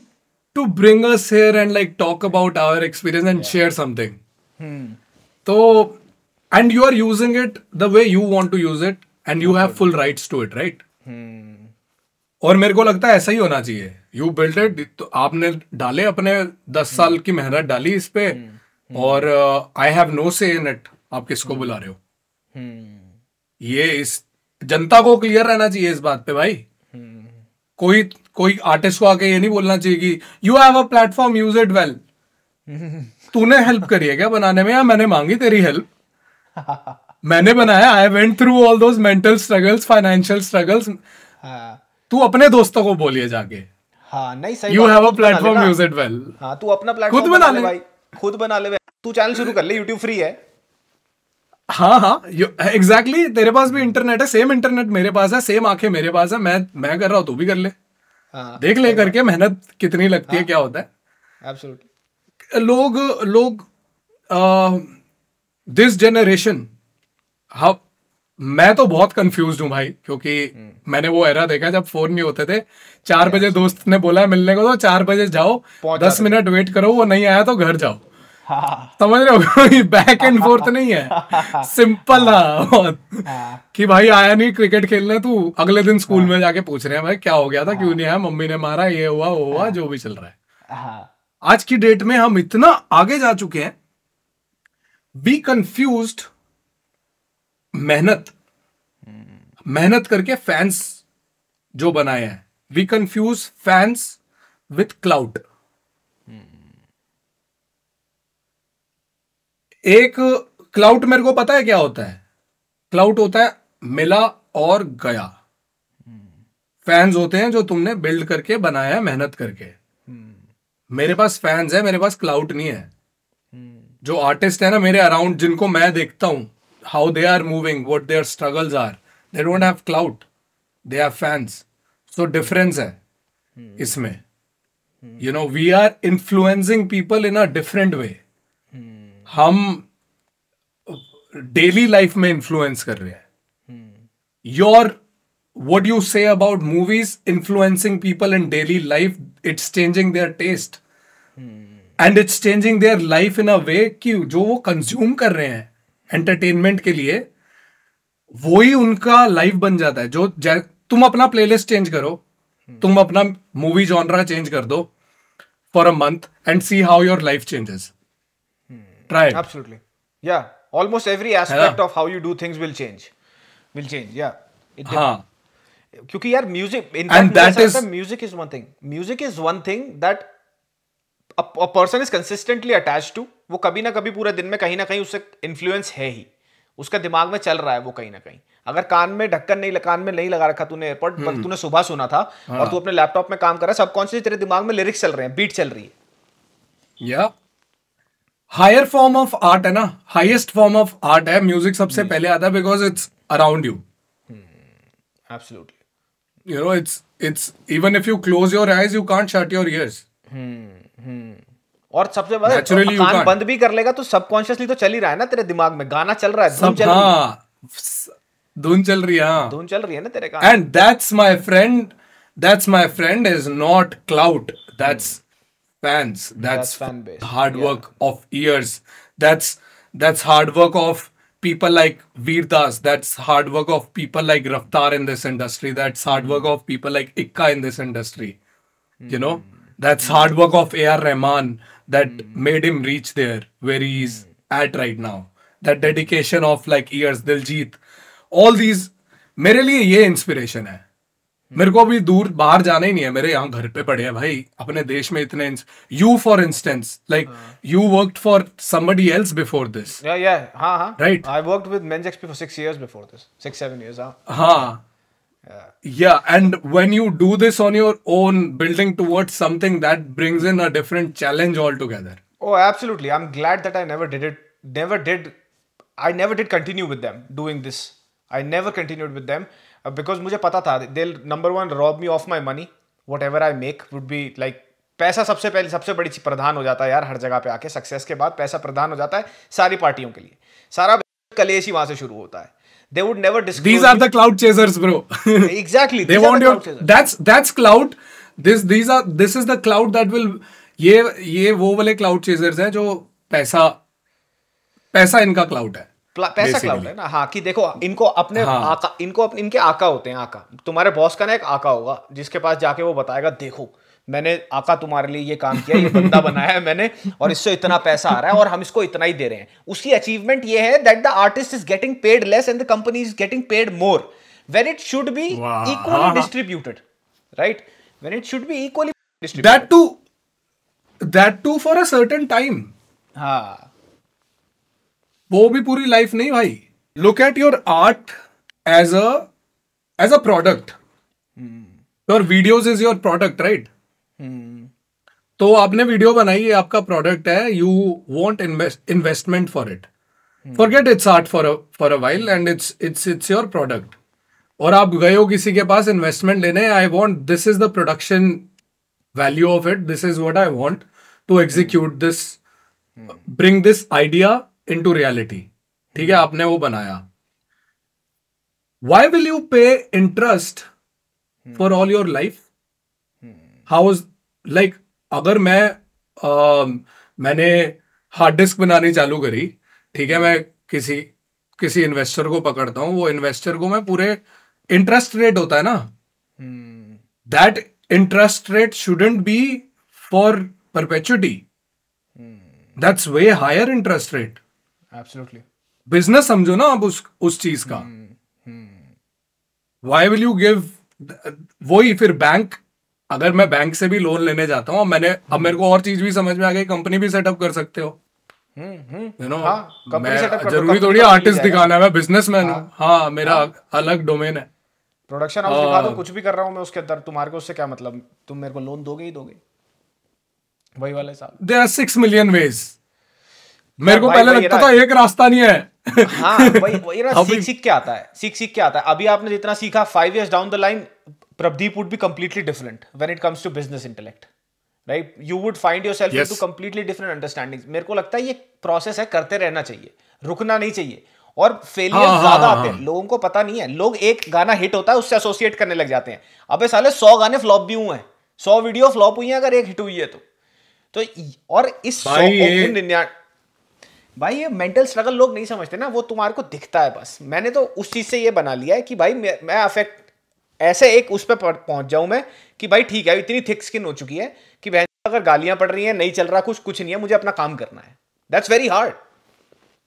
to bring us here and like talk about our experience and yeah. share something hmm. so and you are using it the way you want to use it and you have full rights to it right hmm. और मेरे को लगता है ऐसा ही होना चाहिए यू बिल्ड इट तो आपने डाले अपने दस साल की मेहनत डाली इस पे और आई हैव नो से इन इट आप किसको हम्म। बुला रहे हो हम्म। ये इस जनता को क्लियर रहना चाहिए इस बात पे भाई हम्म। कोई कोई आर्टिस्ट को आके ये नहीं बोलना चाहिए कि you have a platform use it well तूने हेल्प करी है क्या बनाने में या मैंने मांगी तेरी हेल्प मैंने बनाया I went through all those mental struggles financial struggles तू अपने दोस्तों को बोलिए जाके हाँ नहीं सही you have a platform use it well हाँ तू अपना प्लेटफॉर्म खुद बना ले भाई खुद बना ले तू चैनल शुरू कर ले यूट्यूब फ्री है हाँ हाँ एग्जैक्टली exactly, तेरे पास भी इंटरनेट है सेम इंटरनेट मेरे पास है सेम आंखें मेरे पास है मैं मैं कर रहा हूँ तू भी कर ले हाँ, देख ले करके मेहनत कितनी लगती हाँ, है क्या होता है लोग लोग दिस जनरेशन हा मैं तो बहुत कंफ्यूज हूँ भाई क्योंकि हम्म। मैंने वो एरा देखा जब फोन नहीं होते थे चार बजे दोस्त ने बोला मिलने को तो चार बजे जाओ दस मिनट वेट करो वो नहीं आया तो घर जाओ हाँ। समझ रहे हो बैक एंड फोर्थ नहीं है सिंपल हाँ। हाँ। कि भाई आया नहीं क्रिकेट खेलने तू अगले दिन स्कूल में जाके पूछ रहे हैं भाई क्या हो गया था क्यों नहीं आया मम्मी ने मारा ये हुआ वो हुआ जो भी चल रहा है आज की डेट में हम इतना आगे जा चुके हैं बी कंफ्यूज मेहनत हम्म। मेहनत करके फैंस जो बनाए हैं we confuse fans with cloud एक क्लाउट मेरे को पता है क्या होता है क्लाउट होता है मिला और गया फैंस होते हैं जो तुमने बिल्ड करके बनाया मेहनत करके मेरे पास फैंस है मेरे पास क्लाउट नहीं है जो आर्टिस्ट है ना मेरे अराउंड जिनको मैं देखता हूं how they are moving what their struggle are they don't have clout they have fans so difference है hmm. इसमें you know we are influencing people in a different way हम डेली लाइफ में इन्फ्लुएंस कर रहे हैं your what you say about movies influencing people in daily life it's changing their taste and it's changing their life in a way कि जो वो कंज्यूम कर रहे हैं एंटरटेनमेंट के लिए वो ही उनका लाइफ बन जाता है जो तुम अपना प्लेलिस्ट चेंज करो तुम अपना मूवी जॉनरा चेंज कर दो for a month and see how your life changes try it. Absolutely. Yeah. Almost every aspect of how you do things will change. Will change. Yeah. It हाँ. क्योंकि यार music music is one thing music is one thing that person is consistently attach to वो कभी ना कभी पूरे दिन में कहीं ना कहीं उससे इन्फ्लुएंस है ही उसका दिमाग में चल रहा है वो कहीं ना कहीं अगर कान में ढक्कन नहीं कान में नहीं लगा रखा तूने एयरपोर्ट पर हम्म। तूने सुबह सुना था हाँ. और तू अपने लैपटॉप में काम कर रहा है सबकॉन्शियस तेरे दिमाग में लिरिक्स चल रहे हैं बीट चल रही है या yeah. Higher form of art है ना हाइएस्ट फॉर्म ऑफ आर्ट है म्यूजिक सबसे hmm. पहले आता है because it's around you absolutely you know it's it's even if you close your eyes you can't shut your ears और सबसे बड़ा कान बंद भी कर लेगा तो सबकॉन्शियसली तो चल ही रहा है ना तेरे दिमाग में गाना चल रहा है धुन चल रही है हाँ, धुन चल रही है हाँ। धुन चल रही है ना तेरे कान and that's my friend that's my friend is not cloud that's fans that's, fan base hard work yeah. of years that's that's hard work of people like Veer Das, that's hard work of people like Raftar in this industry, that's hard work hmm. of people like Ikka in this industry. Mm. You know, hmm. that's hmm. hard work of AR Rahman that mm. made him reach there where he is at right now. That dedication of like years, Diljit, all these, मेरे लिए ये inspiration है मेरे को अभी दूर बाहर जाना ही नहीं है मेरे यहाँ घर पे पड़े हैं भाई अपने देश में इतने you for instance like you worked for somebody else before this yeah yeah ha ha right i worked with men's xp for 6 years before this 6 7 years ha ha yeah. yeah and when you do this on your own building towards something that brings in a different challenge altogether oh absolutely i'm glad that i never did it never did i never did continue with them doing this i never continued with them because uh, मुझे पता था they number one rob me of my money whatever I make would be like पैसा सबसे पहले सबसे बड़ी चीज प्रधान हो जाता है यार हर जगह पे आके सक्सेस के बाद पैसा प्रधान हो जाता है सारी पार्टियों के लिए सारा कलेश ही वहां से शुरू होता है they would never disclose are are the cloud chasers bro exactly they want the your that's that's cloud this these are this is the cloud that will ये ये वो वाले क्लाउड चेजर्स हैं जो पैसा पैसा इनका क्लाउड है पैसा क्लाउड है ना हाँ कि देखो इनको अपने हाँ. आका इनको अपने इनके आका होते हैं आका तुम्हारे बॉस का ना एक आका होगा जिसके पास जाके वो बताएगा देखो मैंने आका तुम्हारे लिए ये काम किया ये बंदा बनाया है मैंने और इससे इतना पैसा आ रहा है और हम इसको इतना ही दे रहे हैं उसकी अचीवमेंट ये है that the artist is getting paid less and the company is getting paid more when it should be equally distributed right when it should be equally that to that to for a certain time हाँ वो भी पूरी लाइफ नहीं भाई look at your art as a as a product your videos is your product right तो आपने वीडियो बनाई है आपका प्रोडक्ट है you want investment for it for get it's art for for a while and it's it's it's your product और आप गए हो किसी के पास इन्वेस्टमेंट लेने I want this is the production value of it this is what I want to execute this bring this idea into reality ठीक है hmm. आपने वो बनाया why will you pay interest for all your life how like अगर मैं uh, मैंने हार्ड डिस्क बनानी चालू करी ठीक है hmm. मैं किसी किसी इन्वेस्टर को पकड़ता हूं वो इन्वेस्टर को मैं पूरे इंटरेस्ट रेट होता है ना that interest rate shouldn't be for perpetuity that's way higher interest rate business समझो ना आप उस उस चीज का वाई विल यू गिव वही फिर बैंक अगर मैं बैंक से भी लोन लेने जाता हूँ मैंने अब मेरे को और चीज भी समझ में आ गई कंपनी भी सेटअप कर सकते हो यू hmm, नो hmm. हाँ, जरूरी थोड़ी आर्टिस्ट दिखाना है मैं बिजनेसमैन हूँ हाँ, हाँ मेरा हाँ। अलग डोमेन है प्रोडक्शन हाउस दिखा दो कुछ भी कर रहा हूँ मैं उसके अंदर तुम्हारे को उससे क्या मतलब तुम मेरे को लोन दोगे ही दोगे वही वाले साहब देयर आर 6 मिलियन वेज मेरे को पहले लगता था एक रास्ता नहीं है हाँ वही सीख सीख के आता है सीख सीख के आता है अभी आपने जितना सीखा five down the line right you would find yourself to different understanding मेरे को लगता है ये प्रोसेस है करते रहना चाहिए रुकना नहीं चाहिए और फेलियर हाँ, हाँ, ज्यादा हाँ, आते हाँ। हैं लोगों को पता नहीं है लोग एक गाना हिट होता है उससे एसोसिएट करने लग जाते हैं अबे साले सौ गाने फ्लॉप भी हुए हैं सौ वीडियो फ्लॉप हुई है अगर एक हिट हुई है तो, तो और इस सौ भाई ये मेंटल स्ट्रगल लोग नहीं समझते ना वो तुम्हारे को दिखता है बस मैंने तो उस चीज़ से ये बना लिया है कि भाई मैं अफेक्ट ऐसे एक उस पर पहुंच जाऊं मैं कि भाई ठीक है इतनी थिक स्किन हो चुकी है कि बहन अगर गालियां पड़ रही हैं नहीं चल रहा कुछ कुछ नहीं है मुझे अपना काम करना है दैट्स वेरी हार्ड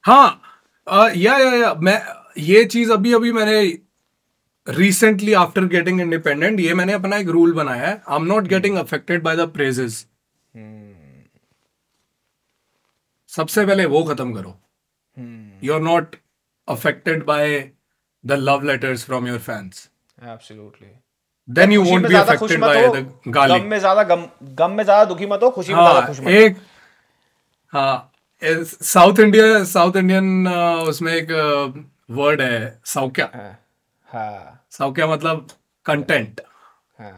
हाँ आ, या, या, या मैं ये चीज अभी अभी मैंने रिसेंटली आफ्टर गेटिंग इंडिपेंडेंट ये मैंने अपना एक रूल बनाया है I am not getting affected by the praises सबसे पहले वो खत्म करो you are not affected by the love letters from your fans absolutely then you won't be affected by the गाली गम में ज्यादा गम में ज्यादा दुखी मत हो खुशी में हाँ, ज्यादा खुश मत एक हां साउथ इंडिया साउथ इंडियन उसमें एक वर्ड है सौक्या हां हाँ। सौक्या मतलब कंटेंट हां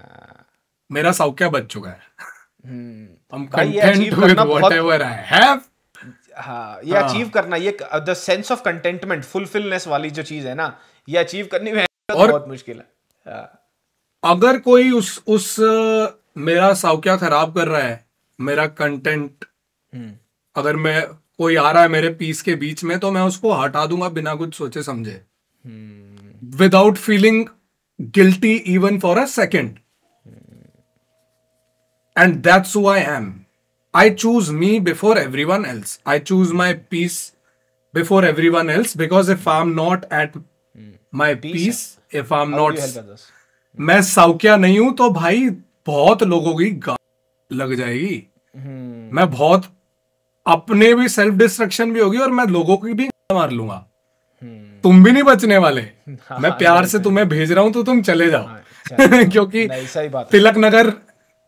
मेरा सौक्या बच चुका है हम्म। हम content with whatever I have हाँ ये अचीव हाँ. करना ये the sense of contentment fulfilness वाली जो चीज है ना ये अचीव करनी में तो और बहुत मुश्किल है हाँ। अगर कोई उस उस मेरा सावक्या खराब कर रहा है मेरा कंटेंट हम्म। अगर मैं कोई आ रहा है मेरे पीस के बीच में तो मैं उसको हटा दूंगा बिना कुछ सोचे समझे without feeling guilty even for a second and that's who I am I choose me before everyone else. I choose my peace before everyone else because if I'm not at my hmm. peace, if I'm not मैं साउकिया नहीं हूं तो भाई बहुत लोगों की लग जाएगी hmm. मैं बहुत अपने भी सेल्फ डिस्ट्रक्शन भी होगी और मैं लोगों की भी मार लूंगा hmm. तुम भी नहीं बचने वाले मैं प्यार से हाँ, तुम्हें भेज रहा हूं तो तुम चले जाओ हाँ, क्योंकि तिलक नगर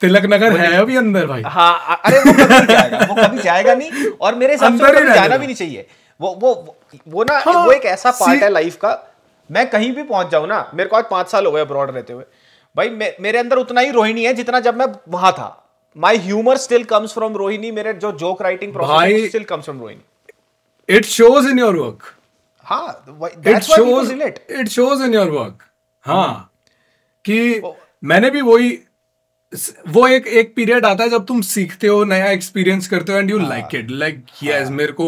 तिलक नगर है अभी अंदर भाई हाँ अरे वो कभी जाएगा वो कभी जाएगा नहीं और मेरे हिसाब से कभी जाना भी नहीं चाहिए वो वो वो ना हाँ, वो एक ऐसा पार्ट है लाइफ का मैं कहीं भी पहुंच जाऊं ना मेरे को आज पांच साल हो गए अब्रॉड रहते हुए भाई मे, मेरे अंदर उतना ही रोहिणी है जितना जब मैं वहां था my humour still comes from Rohini मेरे जो joke writing process still comes from Rohini it shows in your work हाँ it shows in your work हाँ कि मैंने भी वही वो एक एक पीरियड आता है जब तुम सीखते हो नया एक्सपीरियंस करते हो and you like it like yes मेरे को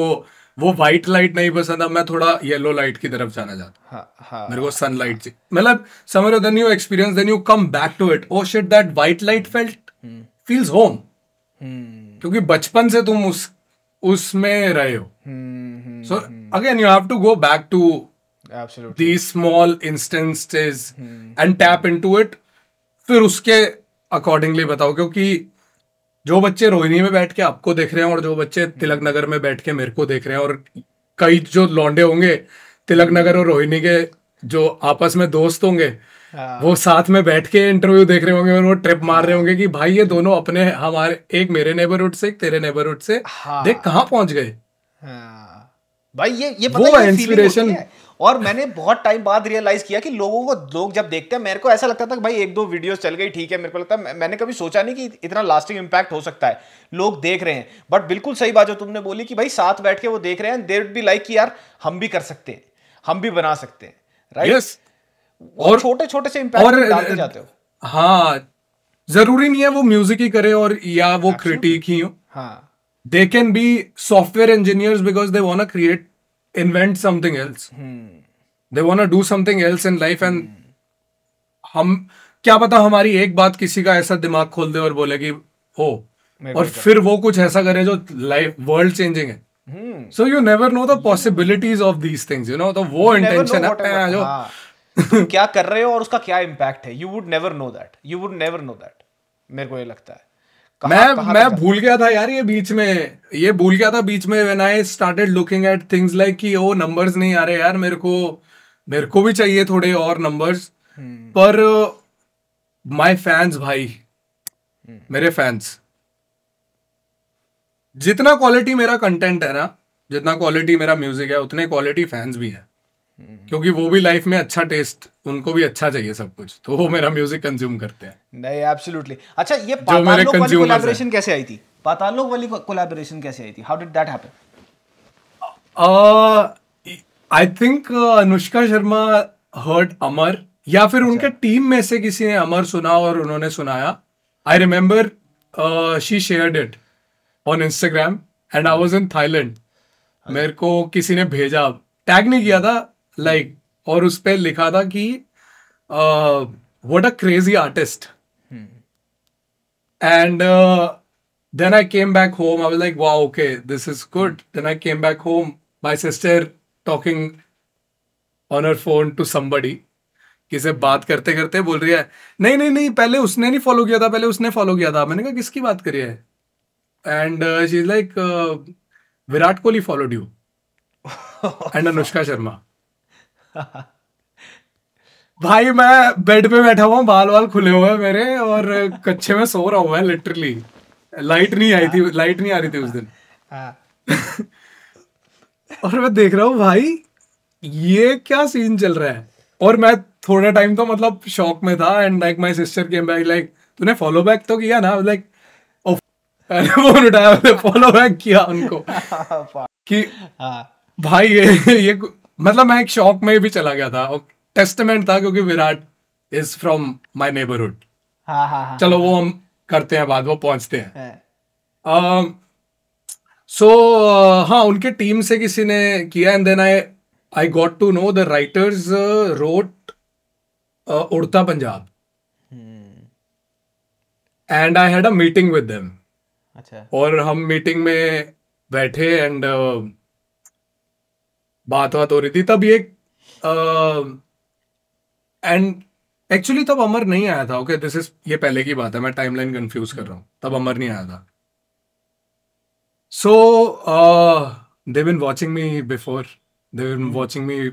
वो व्हाइट लाइट नहीं पसंद अब मैं थोड़ा येलो लाइट की तरफ जाना चाहता हूँ हाँ, हाँ। मेरे को सनलाइट से मतलब summer then you experience then you come back to it oh shit that white light felt feels home क्योंकि बचपन से तुम उस उसमें रहे हो so again you have to go back to the small instances and tap in to it फिर उसके अकॉर्डिंगली बताओ क्योंकि जो बच्चे रोहिणी में बैठ के आपको देख रहे हैं और जो बच्चे तिलक नगर में बैठ के मेरे को देख रहे हैं और कई जो लौंडे होंगे तिलक नगर और रोहिणी के जो आपस में दोस्त होंगे हाँ। वो साथ में बैठ के इंटरव्यू देख रहे होंगे और वो ट्रिप मार रहे होंगे कि भाई ये दोनों अपने हमारे एक मेरे नेबरहुड से एक तेरे नेबरहुड से हाँ। देख कहाँ पहुंच गए हाँ। भाई ये ये पता वो है इंस्पिरेशन और मैंने बहुत टाइम बाद रियलाइज किया कि लोगों को लोग जब देखते हैं मेरे को ऐसा लगता था भाई एक दो वीडियोस चल गई ठीक है मेरे को लगता है मैंने कभी सोचा नहीं कि इतना लास्टिंग इम्पैक्ट हो सकता है लोग देख रहे हैं बट बिल्कुल सही बात जो तुमने बोली कि भाई साथ बैठ के वो देख रहे हैं देर बी लाइक कि यार हम भी कर सकते हैं हम भी बना सकते हैं राइट yes. और छोटे छोटे से इम्पैक्ट डालते जाते हो हाँ जरूरी नहीं है वो म्यूजिक ही करे और या वो क्रिटिक ही हो हाँ they can be software engineers because they want create invent something else they want want to do something else in life हम क्या पता हमारी एक बात किसी का ऐसा दिमाग खोल दे और बोले कि हो और फिर वो कुछ ऐसा करे जो लाइफ वर्ल्ड चेंजिंग है so you never know the possibilities of these things you know तो वो इंटेंशन है जो हाँ। क्या कर रहे हो और उसका क्या इम्पैक्ट है you would never know that you would never know that मेरे को ये लगता है मैं कहा मैं भूल गया था यार ये बीच में ये भूल गया था बीच में when I started looking at things like कि ओ नंबर्स नहीं आ रहे यार मेरे को मेरे को भी चाहिए थोड़े और नंबर्स हम्म। पर माय फैंस भाई हम्म। मेरे फैंस जितना क्वालिटी मेरा कंटेंट है ना जितना क्वालिटी मेरा म्यूजिक है उतने क्वालिटी फैंस भी है हम्म। क्योंकि वो भी लाइफ में अच्छा टेस्ट उनको भी अच्छा चाहिए सब कुछ तो वो मेरा म्यूजिक कंज्यूम करते हैं नहीं एब्सोल्युटली अच्छा ये पाताल लोक वाली कोलैबोरेशन कैसे आई थी पाताल लोक वाली कोलैबोरेशन कैसे आई थी how did that happen I think Anushka Sharma heard Amar या फिर अच्छा। उनके टीम में से किसी ने अमर सुना और उन्होंने सुनाया I remember she shared it on Instagram and I was in Thailand मेरे को किसी ने भेजा टैग नहीं किया था लाइक hmm. और उस पर लिखा था कि what a crazy artist and then I came back home I like like, okay this is good then I came back home my sister talking on her phone to somebody किसे बात करते करते बोल रही है नहीं नहीं नहीं पहले उसने नहीं फॉलो किया था पहले उसने फॉलो किया था मैंने कहा किसकी बात करी है and she is like Virat Kohli followed you and Anushka Sharma भाई मैं बेड पे बैठा हुआ बाल वाल खुले हुए हैं मेरे और कच्चे में सो रहा हुआ है लिटरली लाइट नहीं आई थी लाइट नहीं आ रही थी उस दिन हाँ। और मैं देख रहा हूँ भाई ये क्या सीन चल रहा है और मैं थोड़ा टाइम तो मतलब शॉक में था and like my sister came back like तूने फॉलो बैक तो किया ना लाइक फोन उठाया फॉलो बैक किया उनको कि हाँ। भाई ये ये मतलब मैं एक शौक में भी चला गया था और टेस्टमेंट था क्योंकि Virat is from my neighbourhood हाँ हाँ चलो हाँ। वो हम करते हैं बाद वो पहुंचते हैं सो uh, uh, so, हाँ उनके टीम से किसी ने किया and then I I got to know the writers wrote Udta Punjab and I had a meeting with them और हम मीटिंग में बैठे एंड uh, बात बात हो रही थी तब ये एंड एक्चुअली तब अमर नहीं आया था ओके दिस इज ये पहले की बात है मैं टाइमलाइन कंफ्यूज कर रहा हूं तब अमर नहीं आया था so they been watching me before they been watching me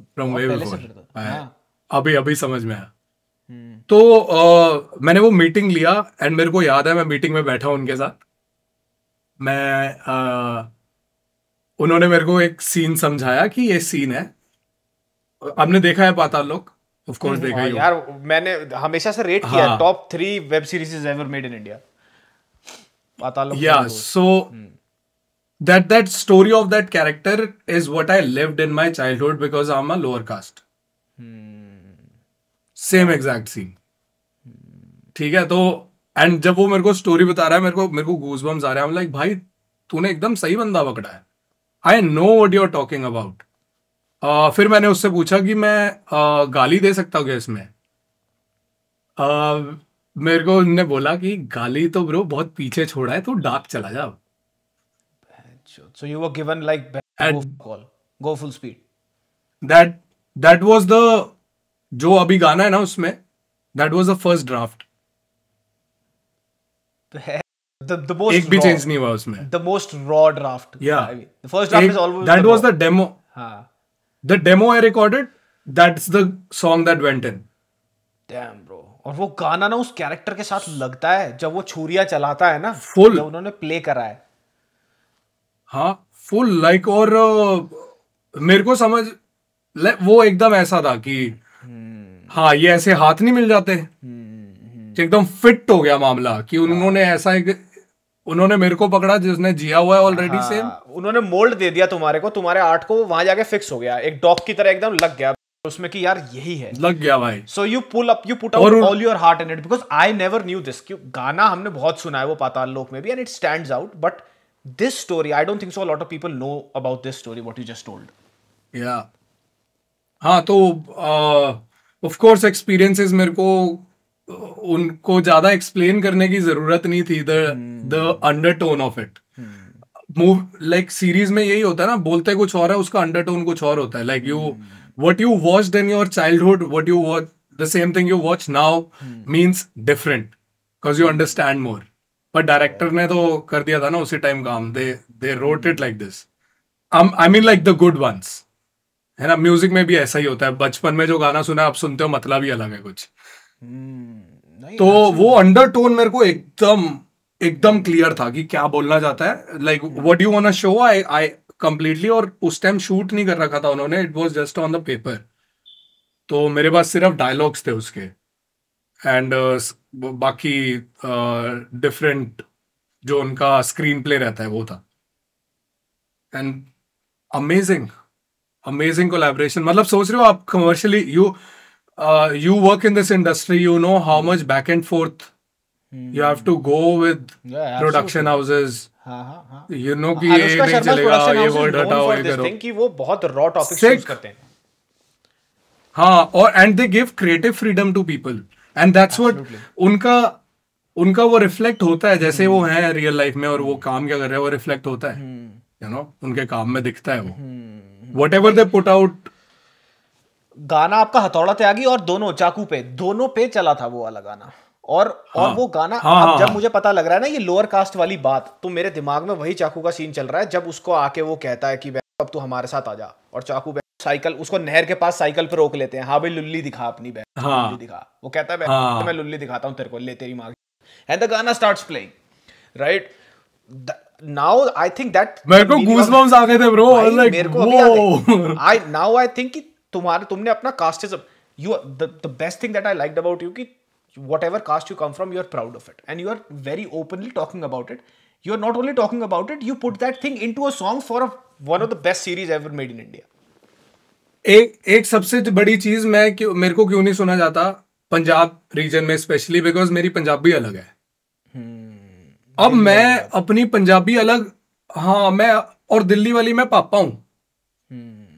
from way before अभी अभी समझ में आया हम्म। तो मैंने वो मीटिंग लिया एंड मेरे को याद है मैं मीटिंग में बैठा उनके साथ मैं उन्होंने मेरे को एक सीन समझाया कि ये सीन है आपने देखा है पाताल लोक ऑफ कोर्स हम्म, देखा हाँ ही यार मैंने हमेशा से रेट किया top three web series ever made in India Paatal Lok या so that that story of that character is what I lived in my childhood because I am a lower caste same exact scene ठीक है तो एंड जब वो मेरे को स्टोरी बता रहा है मेरे को मेरे को गूज आ रहा है लाइक भाई तूने एकदम सही बंदा पकड़ा है I know what you are talking about फिर मैंने उससे पूछा कि मैं uh, गाली दे सकता हूँ इसमें uh, मेरे को उनने बोला कि गाली तो ब्रो बहुत पीछे छोड़ा है तो डाक चला जाओ so you were given like go जो अभी गाना है ना उसमें that was the first draft उस कैरेक्टर के साथ लगता है जब वो छुरिया चलाता है ना फुल उन्होंने प्ले करा है हाँ फुल लाइक और मेरे को समझ वो एकदम ऐसा था कि हम्म। हाँ ये ऐसे हाथ नहीं मिल जाते हम्म, हम्म। एकदम फिट हो गया मामला कि हाँ। उन्होंने ऐसा एक उन्होंने मेरे को पकड़ा जिसने जिया हुआ है ऑलरेडी से हाँ, उन्होंने मोल्ड दे दिया तुम्हारे को तुम्हारे आर्ट को वहां जाके फिक्स हो गया एक डॉग की तरह एकदम लग गया उसमें कि यार यही है लग गया भाई so you pull up you put out all your heart in it because I never knew this गाना हमने बहुत सुना है वो पाताल लोक में भी and it stand out but this story I don't think so lot of people know about this story what you just told या हाँ तो ऑफ कोर्स एक्सपीरियंसेस मेरे को उनको ज्यादा एक्सप्लेन करने की जरूरत नहीं थी the the undertone of it move like series में यही होता है ना बोलते कुछ और है उसका अंडरटोन कुछ और होता है like you what you watch in your childhood what you watch the same thing you watch now means different because you understand more पर डायरेक्टर ने तो कर दिया था ना उसी टाइम काम दे दे wrote it like this I mean like the good ones है ना म्यूजिक में भी ऐसा ही होता है बचपन में जो गाना सुना आप सुनते हो मतलब ही अलग है कुछ तो वो अंडर टोन मेरे को एकदम एकदम क्लियर था कि क्या बोलना चाहता है like what you want show I I completely और उस टाइम शूट नहीं कर रखा था उन्होंने it was just on the paper तो मेरे पास सिर्फ डायलॉग्स थे उसके एंड uh, बाकी डिफरेंट uh, जो उनका स्क्रीन प्ले रहता है वो था एंड अमेजिंग अमेजिंग कोलेबरेशन मतलब सोच रहे हो आप commercially you you work in this industry you know how much back and forth you have to go with production houses you know कि ये नहीं चलेगा ये वर्ड हटाओ ये करो कि वो बहुत रॉ टॉपिक्स यूज करते हैं हाँ और and they give creative freedom to people and that's what उनका उनका वो रिफ्लेक्ट होता है जैसे वो hmm. हैं रियल लाइफ में और वो काम क्या कर रहे हैं वो रिफ्लेक्ट होता है यू hmm. नो उनके काम में दिखता है वो whatever they put out गाना आपका हथौड़ा त्यागी और दोनों चाकू पे दोनों पे चला था वो वाला गाना और हाँ, और वो गाना हाँ, अब हाँ, जब हाँ। मुझे पता लग रहा है ना ये लोअर कास्ट वाली बात तो मेरे दिमाग में वही चाकू का सीन चल रहा है जब उसको आके वो कहता है कि अब तू हमारे साथ आ जा और चाकू साइकिल उसको नहर के पास साइकिल पे रोक लेते हैं हाँ भाई लुल्ली दिखा अपनी बहन हाँ, लुल्ली दिखा वो कहता है हाँ, तो मैं लुल्ली दिखाता हूँ तेरे को ले तेरी माँ है द गाना start playing right now I think that मेरे को गूजबम्स आ गए थे ब्रो लाइक मेरे को आई नाउ आई थिंक तुम्हारे तुमने अपना castism you the best thing that I like about you कि whatever caste you come from you are proud of it and you are very openly talking about it you are not only talking about it you put that thing in to a song for one of the best series ever made in India एक एक सबसे बड़ी चीज मैं क्यों मेरे को क्यों नहीं सुना जाता पंजाब रीजन में स्पेशली बिकॉज मेरी पंजाबी अलग है hmm, अब मैं अपनी पंजाबी अलग हाँ मैं और दिल्ली वाली मैं पापा हूं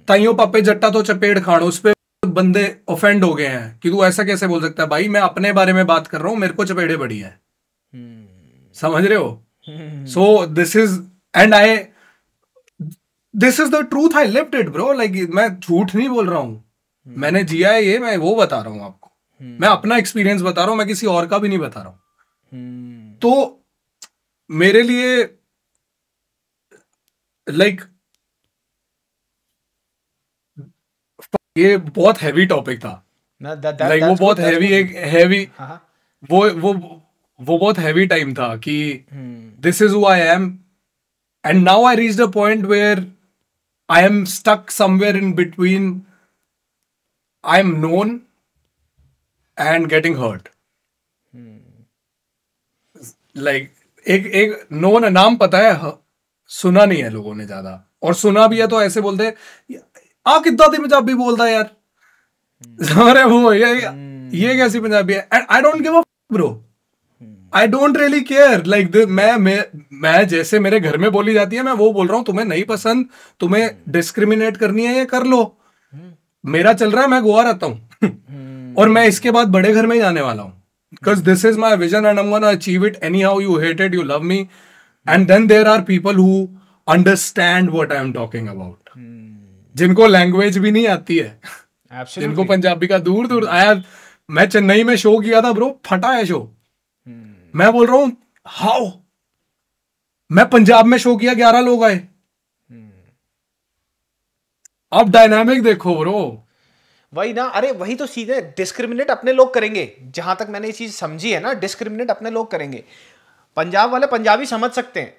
ताइयों पापे जट्टा तो चपेड़ खान उस पर बंदे ऑफेंड हो गए हैं कि तू ऐसा कैसे बोल सकता है भाई मैं अपने बारे में बात कर रहा हूँ मेरे को चपेड़े बड़ी है हम्म। समझ रहे हो so this is and I this is the truth I lift it bro like मैं झूठ नहीं बोल रहा हूँ हम्म। मैंने जिया है ये मैं वो बता रहा हूँ आपको हम्म। मैं अपना एक्सपीरियंस बता रहा हूँ मैं किसी और का भी नहीं बता रहा हूँ तो मेरे लिए लाइक like, ये बहुत हैवी टॉपिक था लाइक वो बहुत हैवी एक हैवी हाँ, हाँ। वो वो वो बहुत हैवी टाइम था कि this is I am and now I reach the point where I am stuck somewhere in between I am known and getting hurt like एक एक नोन नाम पता है सुना नहीं है लोगों ने ज्यादा और सुना भी है तो ऐसे बोलते ਆ पंजाबी ਦੀ ਪੰਜਾਬੀ यार अरे वो ये ये कैसी पंजाबी है and I don't give a bro I don't really care like मैं मैं जैसे मेरे घर में बोली जाती है मैं वो बोल रहा हूँ तुम्हें नहीं पसंद तुम्हें डिस्क्रिमिनेट करनी है ये कर लो हम्म। मेरा चल रहा है मैं गोवा रहता हूँ हम्म। और मैं इसके बाद बड़े घर में ही जाने वाला हूँ because this is my vision and am gonna achieve it anyhow you hate it you love me and then there are people who understand what I am talking about जिनको लैंग्वेज भी नहीं आती है Absolutely. जिनको पंजाबी का दूर दूर आया मैं चेन्नई में शो किया था ब्रो फटा है शो hmm. मैं बोल रहा हूं हाउ मैं पंजाब में शो किया ग्यारह लोग आए hmm. डायनामिक देखो ब्रो वही ना अरे वही तो सीधे डिस्क्रिमिनेट अपने लोग करेंगे जहां तक मैंने ये चीज समझी है ना डिस्क्रिमिनेट अपने लोग करेंगे पंजाब वाले पंजाबी समझ सकते हैं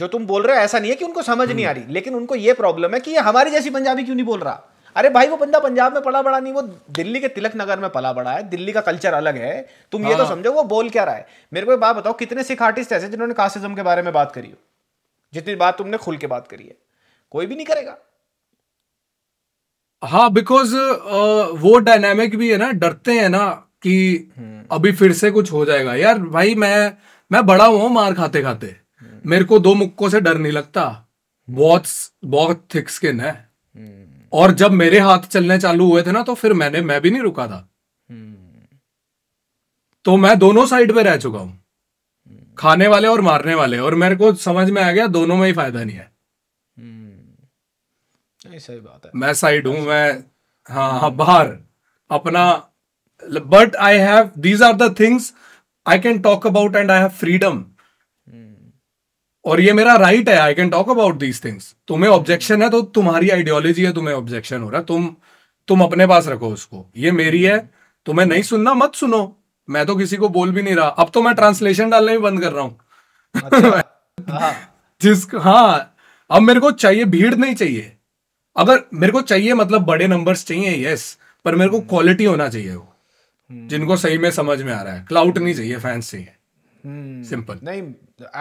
जो तुम बोल रहे हो ऐसा नहीं है कि उनको समझ नहीं आ हम्म। रही लेकिन उनको ये प्रॉब्लम है कि ये हमारी जैसी पंजाबी क्यों नहीं बोल रहा अरे भाई वो बंदा पंजाब में पला बड़ा नहीं वो दिल्ली के तिलक नगर में पला बड़ा है दिल्ली का कल्चर अलग है तुम ये तो हाँ। समझो वो बोल क्या रहा है मेरे को बात बताओ कितने सिख आर्टिस्ट ऐसे जिन्होंने कास्टिज्म के बारे में बात करी हो जितनी बात तुमने खुल के बात करी है कोई भी नहीं करेगा हाँ बिकॉज uh, वो डायनेमिक भी है ना डरते हैं ना कि हम्म। अभी फिर से कुछ हो जाएगा यार भाई मैं मैं बड़ा हुआ मार खाते खाते मेरे को दो मुक्कों से डर नहीं लगता बहुत बहुत थिक स्किन है हम्म। और जब मेरे हाथ चलने चालू हुए थे ना तो फिर मैंने मैं भी नहीं रुका था हम्म। तो मैं दोनों साइड पे रह चुका हूं हम्म। खाने वाले और मारने वाले और मेरे को समझ में आ गया दोनों में ही फायदा नहीं है नहीं सही बात है मैं साइड हूं मैं हाँ हाँ बाहर अपना but I have these are the things I can talk about and I have freedom और ये मेरा राइट है I can talk about these things तुम्हें ऑब्जेक्शन है तो तुम्हारी आइडियोलॉजी है तुम्हें ऑब्जेक्शन हो रहा है तुम तुम अपने पास रखो उसको ये मेरी है तुम्हें नहीं सुनना मत सुनो मैं तो किसी को बोल भी नहीं रहा अब तो मैं ट्रांसलेशन डालना भी बंद कर रहा हूं अच्छा, हाँ। जिस हाँ अब मेरे को चाहिए भीड़ नहीं चाहिए अगर मेरे को चाहिए मतलब बड़े नंबर्स चाहिए यस पर मेरे को क्वालिटी हम्म। होना चाहिए वो हम्म। जिनको सही में समझ में आ रहा है क्लाउट नहीं चाहिए फैंस चाहिए सिंपल hmm. नहीं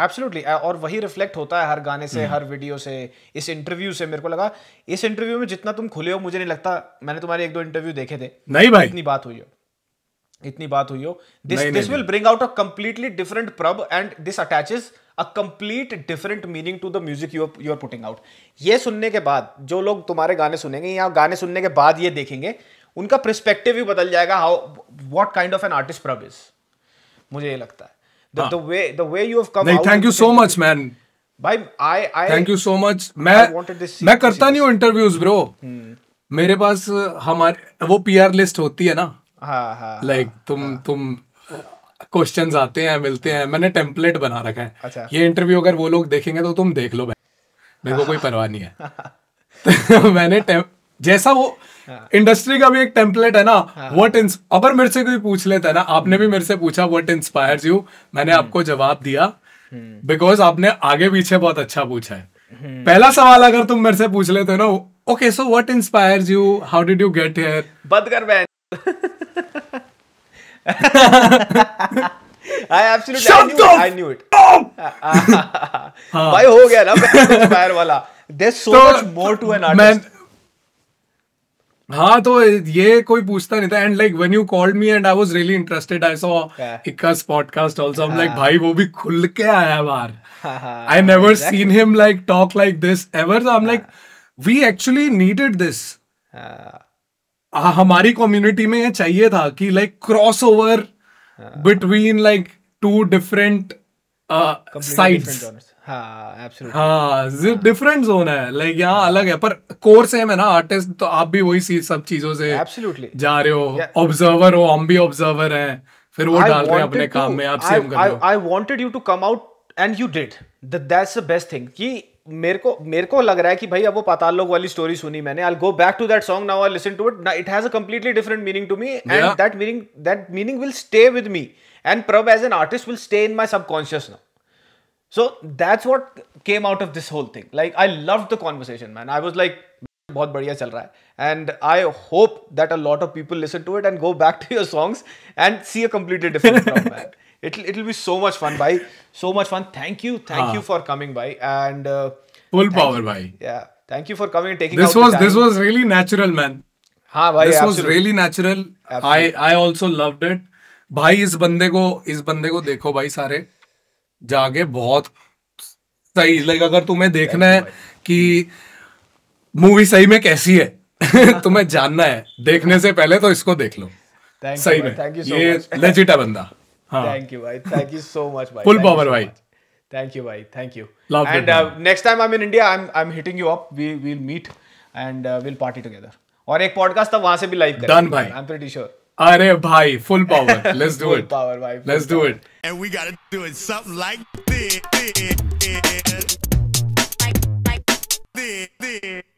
एब्सोल्युटली और वही रिफ्लेक्ट होता है हर गाने से hmm. हर वीडियो से इस इंटरव्यू से मेरे को लगा इस इंटरव्यू में जितना तुम खुले हो मुझे नहीं लगता मैंने तुम्हारे एक दो इंटरव्यू देखे थे नहीं भाई इतनी बात हुई हो इतनी बात हुई हो this this will bring out a completely different Prabh and this attaches a complete different meaning to the music you you are putting out ये सुनने के बाद जो लोग तुम्हारे गाने सुनेंगे या गाने सुनने के बाद ये देखेंगे उनका प्रस्पेक्टिव भी बदल जाएगा how what kind of an artist Prabh is मुझे ये लगता है the, the way the way you have come नहीं thank you so much man भाई I I thank you so much मैं मैं करता नहीं हूँ इंटरव्यूज ब्रो hmm. मेरे पास uh, हमारे वो पीआर लिस्ट होती है ना लाइक हाँ, हाँ, हाँ, तुम तुम क्वेश्चन uh, आते हैं मिलते हैं मैंने टेम्पलेट बना रखा है अच्छा। ये इंटरव्यू अगर वो लोग देखेंगे तो तुम देख लो भाई मेरे को कोई परवाह नहीं है मैंने जैसा वो इंडस्ट्री हाँ। का भी एक टेम्पलेट है ना व्हाट इंस अपर मेरे से कोई पूछ लेता है ना आपने भी मेरे से पूछा व्हाट इंस्पायर यू मैंने हम्म। आपको जवाब दिया बिकॉज हम्म। आपने आगे पीछे बहुत अच्छा पूछा है हम्म। पहला सवाल अगर तुम मेरे से पूछ लेते हो ना okay so what inspire you how did you get here बद कर बैन I I absolutely I absolutely I knew it भाई हो गया ना इंस्पायर वाला so so much more to an artist हाँ तो ये कोई पूछता नहीं था and like when you called me and I was really interested I saw Ikka podcast also I am like भाई वो भी खुल के आया बार I never seen him like talk like this ever I am like we actually needed this हमारी कम्युनिटी में ये चाहिए था कि like cross over between like two different sides different हाँ, जोन हाँ, है लाइक यहाँ अलग है पर कोर सेम है ना आर्टिस्ट तो आप भी वही सब चीजों से एब्सोल्युटली जा रहे हो ऑब्जर्वर हो हम भी ऑब्जर्वर है फिर वो डाल रहे हैं अपने काम में आप सेम कर रहे हो I wanted you to come out and you did that's the best thing कि मेरे को मेरे को लग रहा है कि भाई अब वो पाताल लोग वाली स्टोरी सुनी मैंने I go back to that song now I listen to it it has a completely different meaning to me and that meaning that meaning will stay with me and Prabh as an artist will stay in my subconscious now So that's what came out of this whole thing. Like, I loved the conversation, man. I was like, Bahut chal raha and I hope that a lot of people listen to it and go back to your songs and see a completely different crowd, man. It'll, it'll be so much fun, bhai. So much fun. Thank you. Thank ah. you for coming, by And uh, full power, bhai. Yeah. Thank you for coming and taking this was, This was really natural, man. Haan, bhai, this was really natural. I, I also loved it. Bhai, is bande ko, is bande ko dekho, bhai, sare. जाके बहुत सही लाइक अगर तुम्हें देखना है कि मूवी सही में कैसी है तुम्हें जानना है देखने से पहले तो इसको देख लो सही में थैंक ये लेजिट है बंदा थैंक हाँ। यू भाई थैंक यू सो मच भाई फुल पावर भाई थैंक यू भाई thank you and next time next in India I am am i'm hitting you up we we'll meet and uh, will party together और एक पॉडकास्ट तब वहां से भी लाइव करेंगे आई एम प्रीटी श्योर अरे भाई full power let's do it power भाई let's do it and we got to do it something like this